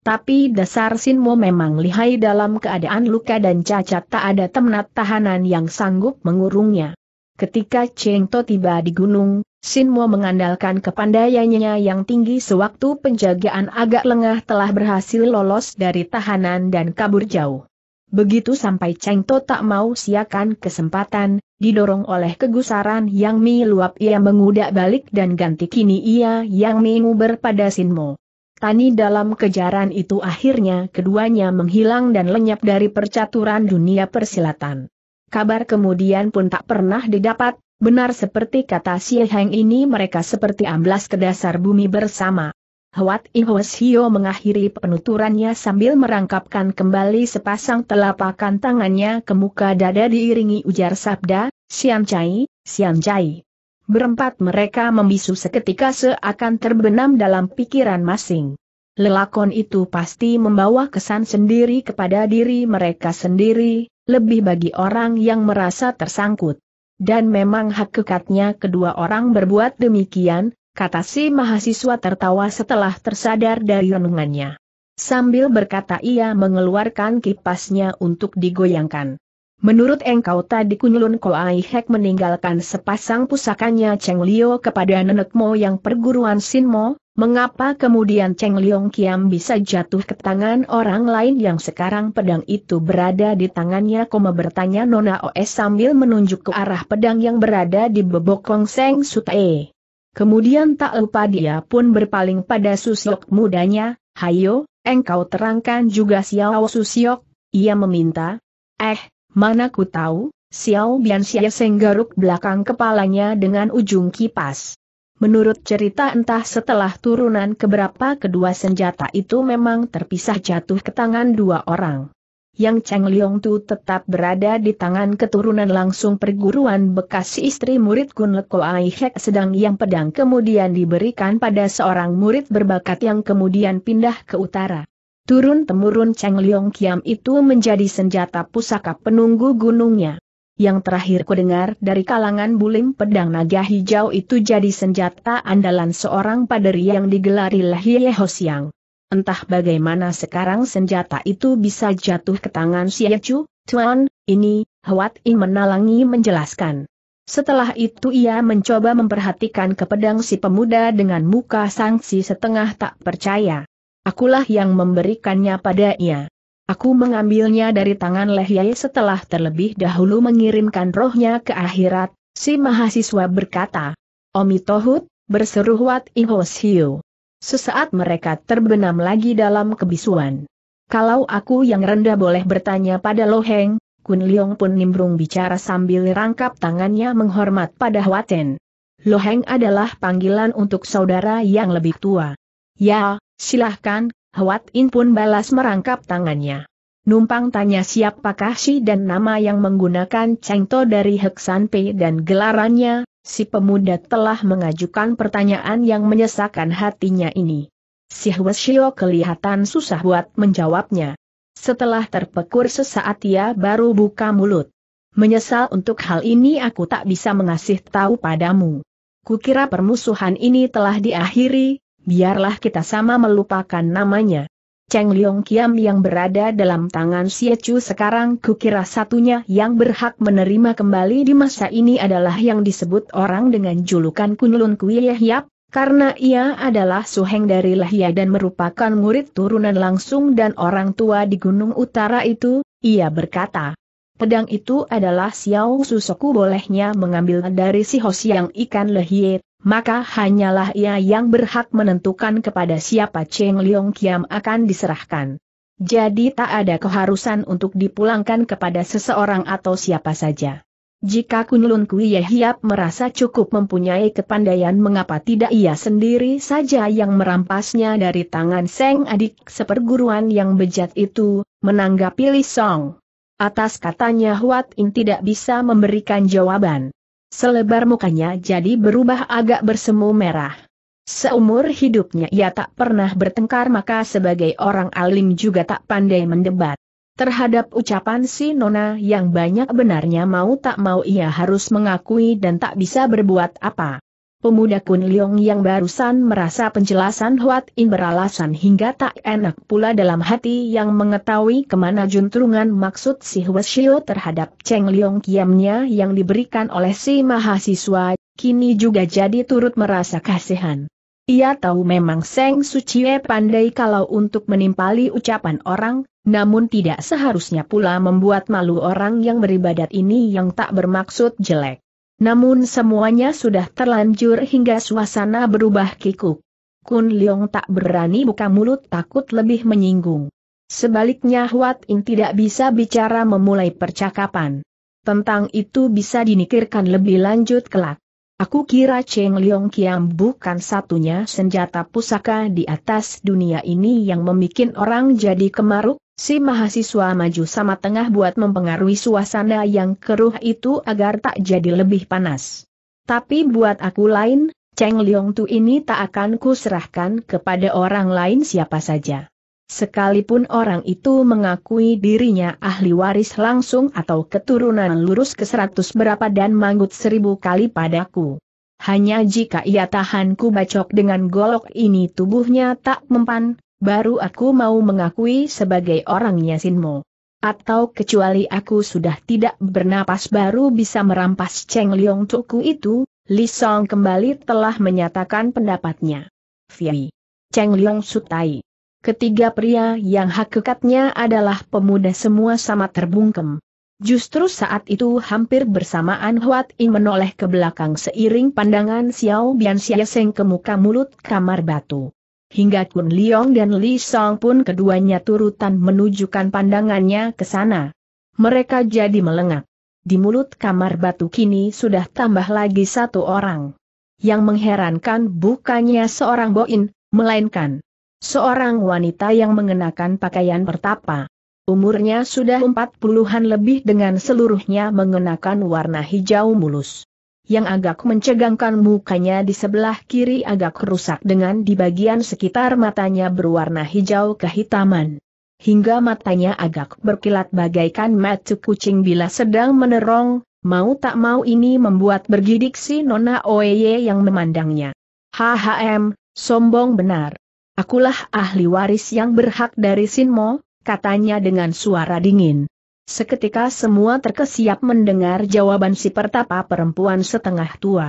Tapi dasar Sinmo memang lihai dalam keadaan luka dan cacat tak ada temenat tahanan yang sanggup mengurungnya. Ketika Cheng To tiba di gunung, Sinmo mengandalkan kepandaiannya yang tinggi sewaktu penjagaan agak lengah telah berhasil lolos dari tahanan dan kabur jauh. Begitu sampai Cheng To tak mau siakan kesempatan, didorong oleh kegusaran Yang Mi luap ia mengudak balik dan ganti kini ia Yang Mi nguber pada Sinmo. Tani dalam kejaran itu akhirnya keduanya menghilang dan lenyap dari percaturan dunia persilatan kabar kemudian pun tak pernah didapat, benar seperti kata Si Heng ini mereka seperti amblas ke dasar bumi bersama. Huat Ihoes Hio mengakhiri penuturannya sambil merangkapkan kembali sepasang telapakan tangannya ke muka dada diiringi ujar sabda, Siam Chai, Siam Chai. Berempat mereka membisu seketika seakan terbenam dalam pikiran masing. Lelakon itu pasti membawa kesan sendiri kepada diri mereka sendiri, lebih bagi orang yang merasa tersangkut. Dan memang hak kekatnya kedua orang berbuat demikian, kata si mahasiswa tertawa setelah tersadar dari renungannya. Sambil berkata ia mengeluarkan kipasnya untuk digoyangkan. Menurut engkau tadi Kunyulun Koai Hek meninggalkan sepasang pusakanya Cheng Lio kepada nenek Mo yang perguruan Sinmo, Mengapa kemudian Cheng Liong Kiam bisa jatuh ke tangan orang lain yang sekarang pedang itu berada di tangannya? Koma bertanya Nona OS sambil menunjuk ke arah pedang yang berada di Bebok Kong Seng Sutae. Kemudian tak lupa dia pun berpaling pada Susiok mudanya, Hayo, engkau terangkan juga Xiao Susiok, ia meminta. Eh, mana ku tahu, Xiao Bian Xia Seng belakang kepalanya dengan ujung kipas. Menurut cerita entah setelah turunan keberapa kedua senjata itu memang terpisah jatuh ke tangan dua orang. Yang Cheng Liong Tu tetap berada di tangan keturunan langsung perguruan bekas istri murid Kun Leko Hek sedang yang pedang kemudian diberikan pada seorang murid berbakat yang kemudian pindah ke utara. Turun-temurun Cheng Liong Kiam itu menjadi senjata pusaka penunggu gunungnya yang terakhir kudengar dari kalangan bulim pedang naga hijau itu jadi senjata andalan seorang paderi yang digelari Lahye Hosiang. Entah bagaimana sekarang senjata itu bisa jatuh ke tangan si Yechu, Tuan, ini, Huat I menalangi menjelaskan. Setelah itu ia mencoba memperhatikan ke pedang si pemuda dengan muka sangsi setengah tak percaya. Akulah yang memberikannya pada ia. Aku mengambilnya dari tangan Leh Yai setelah terlebih dahulu mengirimkan rohnya ke akhirat, si mahasiswa berkata. Omi Tohut, berseru Wat Hiu. Sesaat mereka terbenam lagi dalam kebisuan. Kalau aku yang rendah boleh bertanya pada Heng. Kun Leong pun nimbrung bicara sambil rangkap tangannya menghormat pada Waten. Heng adalah panggilan untuk saudara yang lebih tua. Ya, silahkan, Hwat In pun balas merangkap tangannya. Numpang tanya siapakah si dan nama yang menggunakan cengto dari Heksan Pei dan gelarannya, si pemuda telah mengajukan pertanyaan yang menyesakkan hatinya ini. Si Shio kelihatan susah buat menjawabnya. Setelah terpekur sesaat ia baru buka mulut. Menyesal untuk hal ini aku tak bisa mengasih tahu padamu. Kukira permusuhan ini telah diakhiri, Biarlah kita sama melupakan namanya. Cheng Liong Kiam yang berada dalam tangan Xie Chu sekarang kukira satunya yang berhak menerima kembali di masa ini adalah yang disebut orang dengan julukan Kunlun Kuieh Yap, karena ia adalah suheng dari Lahia dan merupakan murid turunan langsung dan orang tua di Gunung Utara itu, ia berkata. Pedang itu adalah Xiao Susoku bolehnya mengambil dari si Hosiang ikan lehiet maka hanyalah ia yang berhak menentukan kepada siapa Cheng Leong Kiam akan diserahkan. Jadi tak ada keharusan untuk dipulangkan kepada seseorang atau siapa saja. Jika Kunlun Kui Hiap merasa cukup mempunyai kepandaian mengapa tidak ia sendiri saja yang merampasnya dari tangan Seng adik seperguruan yang bejat itu, menanggapi Li Song. Atas katanya Huat In tidak bisa memberikan jawaban. Selebar mukanya jadi berubah agak bersemu merah. Seumur hidupnya ia tak pernah bertengkar maka sebagai orang alim juga tak pandai mendebat. Terhadap ucapan si Nona yang banyak benarnya mau tak mau ia harus mengakui dan tak bisa berbuat apa. Pemuda Kun Leong yang barusan merasa penjelasan Huat In beralasan hingga tak enak pula dalam hati yang mengetahui kemana juntrungan maksud si Huashio terhadap Cheng Leong kiamnya yang diberikan oleh si mahasiswa, kini juga jadi turut merasa kasihan. Ia tahu memang Seng Sucie pandai kalau untuk menimpali ucapan orang, namun tidak seharusnya pula membuat malu orang yang beribadat ini yang tak bermaksud jelek. Namun semuanya sudah terlanjur hingga suasana berubah kikuk. Kun Leong tak berani buka mulut takut lebih menyinggung. Sebaliknya Huat In tidak bisa bicara memulai percakapan. Tentang itu bisa dinikirkan lebih lanjut kelak. Aku kira Cheng Leong Kiam bukan satunya senjata pusaka di atas dunia ini yang memikin orang jadi kemaruk, Si mahasiswa maju sama tengah buat mempengaruhi suasana yang keruh itu agar tak jadi lebih panas. Tapi buat aku lain, Cheng Liong Tu ini tak akan kuserahkan kepada orang lain siapa saja. Sekalipun orang itu mengakui dirinya ahli waris langsung atau keturunan lurus ke seratus berapa dan manggut seribu kali padaku. Hanya jika ia tahan ku bacok dengan golok ini tubuhnya tak mempan, baru aku mau mengakui sebagai orangnya Sinmo. Atau kecuali aku sudah tidak bernapas baru bisa merampas Cheng Liong Tuku itu, Li Song kembali telah menyatakan pendapatnya. Fiyi. Cheng Liong Sutai. Ketiga pria yang hakikatnya adalah pemuda semua sama terbungkem. Justru saat itu hampir bersamaan Huat Ing menoleh ke belakang seiring pandangan Xiao Bian Xia Seng ke muka mulut kamar batu. Hingga Kun Liong dan Li Song pun keduanya turutan menunjukkan pandangannya ke sana. Mereka jadi melengak. Di mulut kamar batu kini sudah tambah lagi satu orang. Yang mengherankan bukannya seorang boin, melainkan seorang wanita yang mengenakan pakaian pertapa. Umurnya sudah empat puluhan lebih dengan seluruhnya mengenakan warna hijau mulus yang agak mencegangkan mukanya di sebelah kiri agak rusak dengan di bagian sekitar matanya berwarna hijau kehitaman. Hingga matanya agak berkilat bagaikan mata kucing bila sedang menerong, mau tak mau ini membuat bergidik si Nona Oeye yang memandangnya. HHM, sombong benar. Akulah ahli waris yang berhak dari Sinmo, katanya dengan suara dingin. Seketika semua terkesiap mendengar jawaban si pertapa perempuan setengah tua.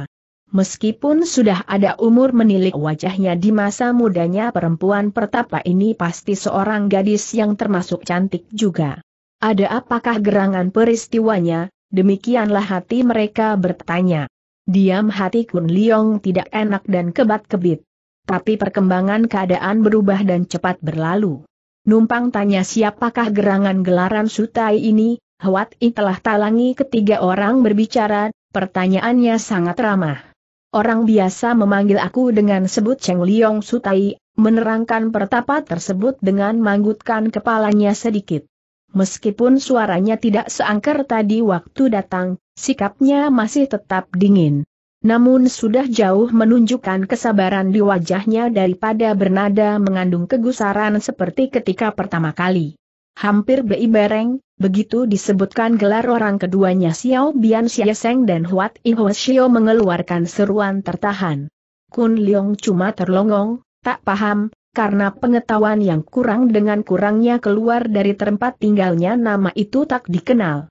Meskipun sudah ada umur menilik wajahnya di masa mudanya perempuan pertapa ini pasti seorang gadis yang termasuk cantik juga. Ada apakah gerangan peristiwanya, demikianlah hati mereka bertanya. Diam hati Kun Liong tidak enak dan kebat-kebit. Tapi perkembangan keadaan berubah dan cepat berlalu. Numpang tanya siapakah gerangan gelaran Sutai ini, Hwat I telah talangi ketiga orang berbicara, pertanyaannya sangat ramah. Orang biasa memanggil aku dengan sebut Cheng Liong Sutai, menerangkan pertapa tersebut dengan manggutkan kepalanya sedikit. Meskipun suaranya tidak seangker tadi waktu datang, sikapnya masih tetap dingin. Namun sudah jauh menunjukkan kesabaran di wajahnya daripada bernada mengandung kegusaran seperti ketika pertama kali. Hampir bei bereng, begitu disebutkan gelar orang keduanya Xiao Bian Xieseng dan Huat Xiao mengeluarkan seruan tertahan. Kun Leong cuma terlongong, tak paham, karena pengetahuan yang kurang dengan kurangnya keluar dari tempat tinggalnya nama itu tak dikenal.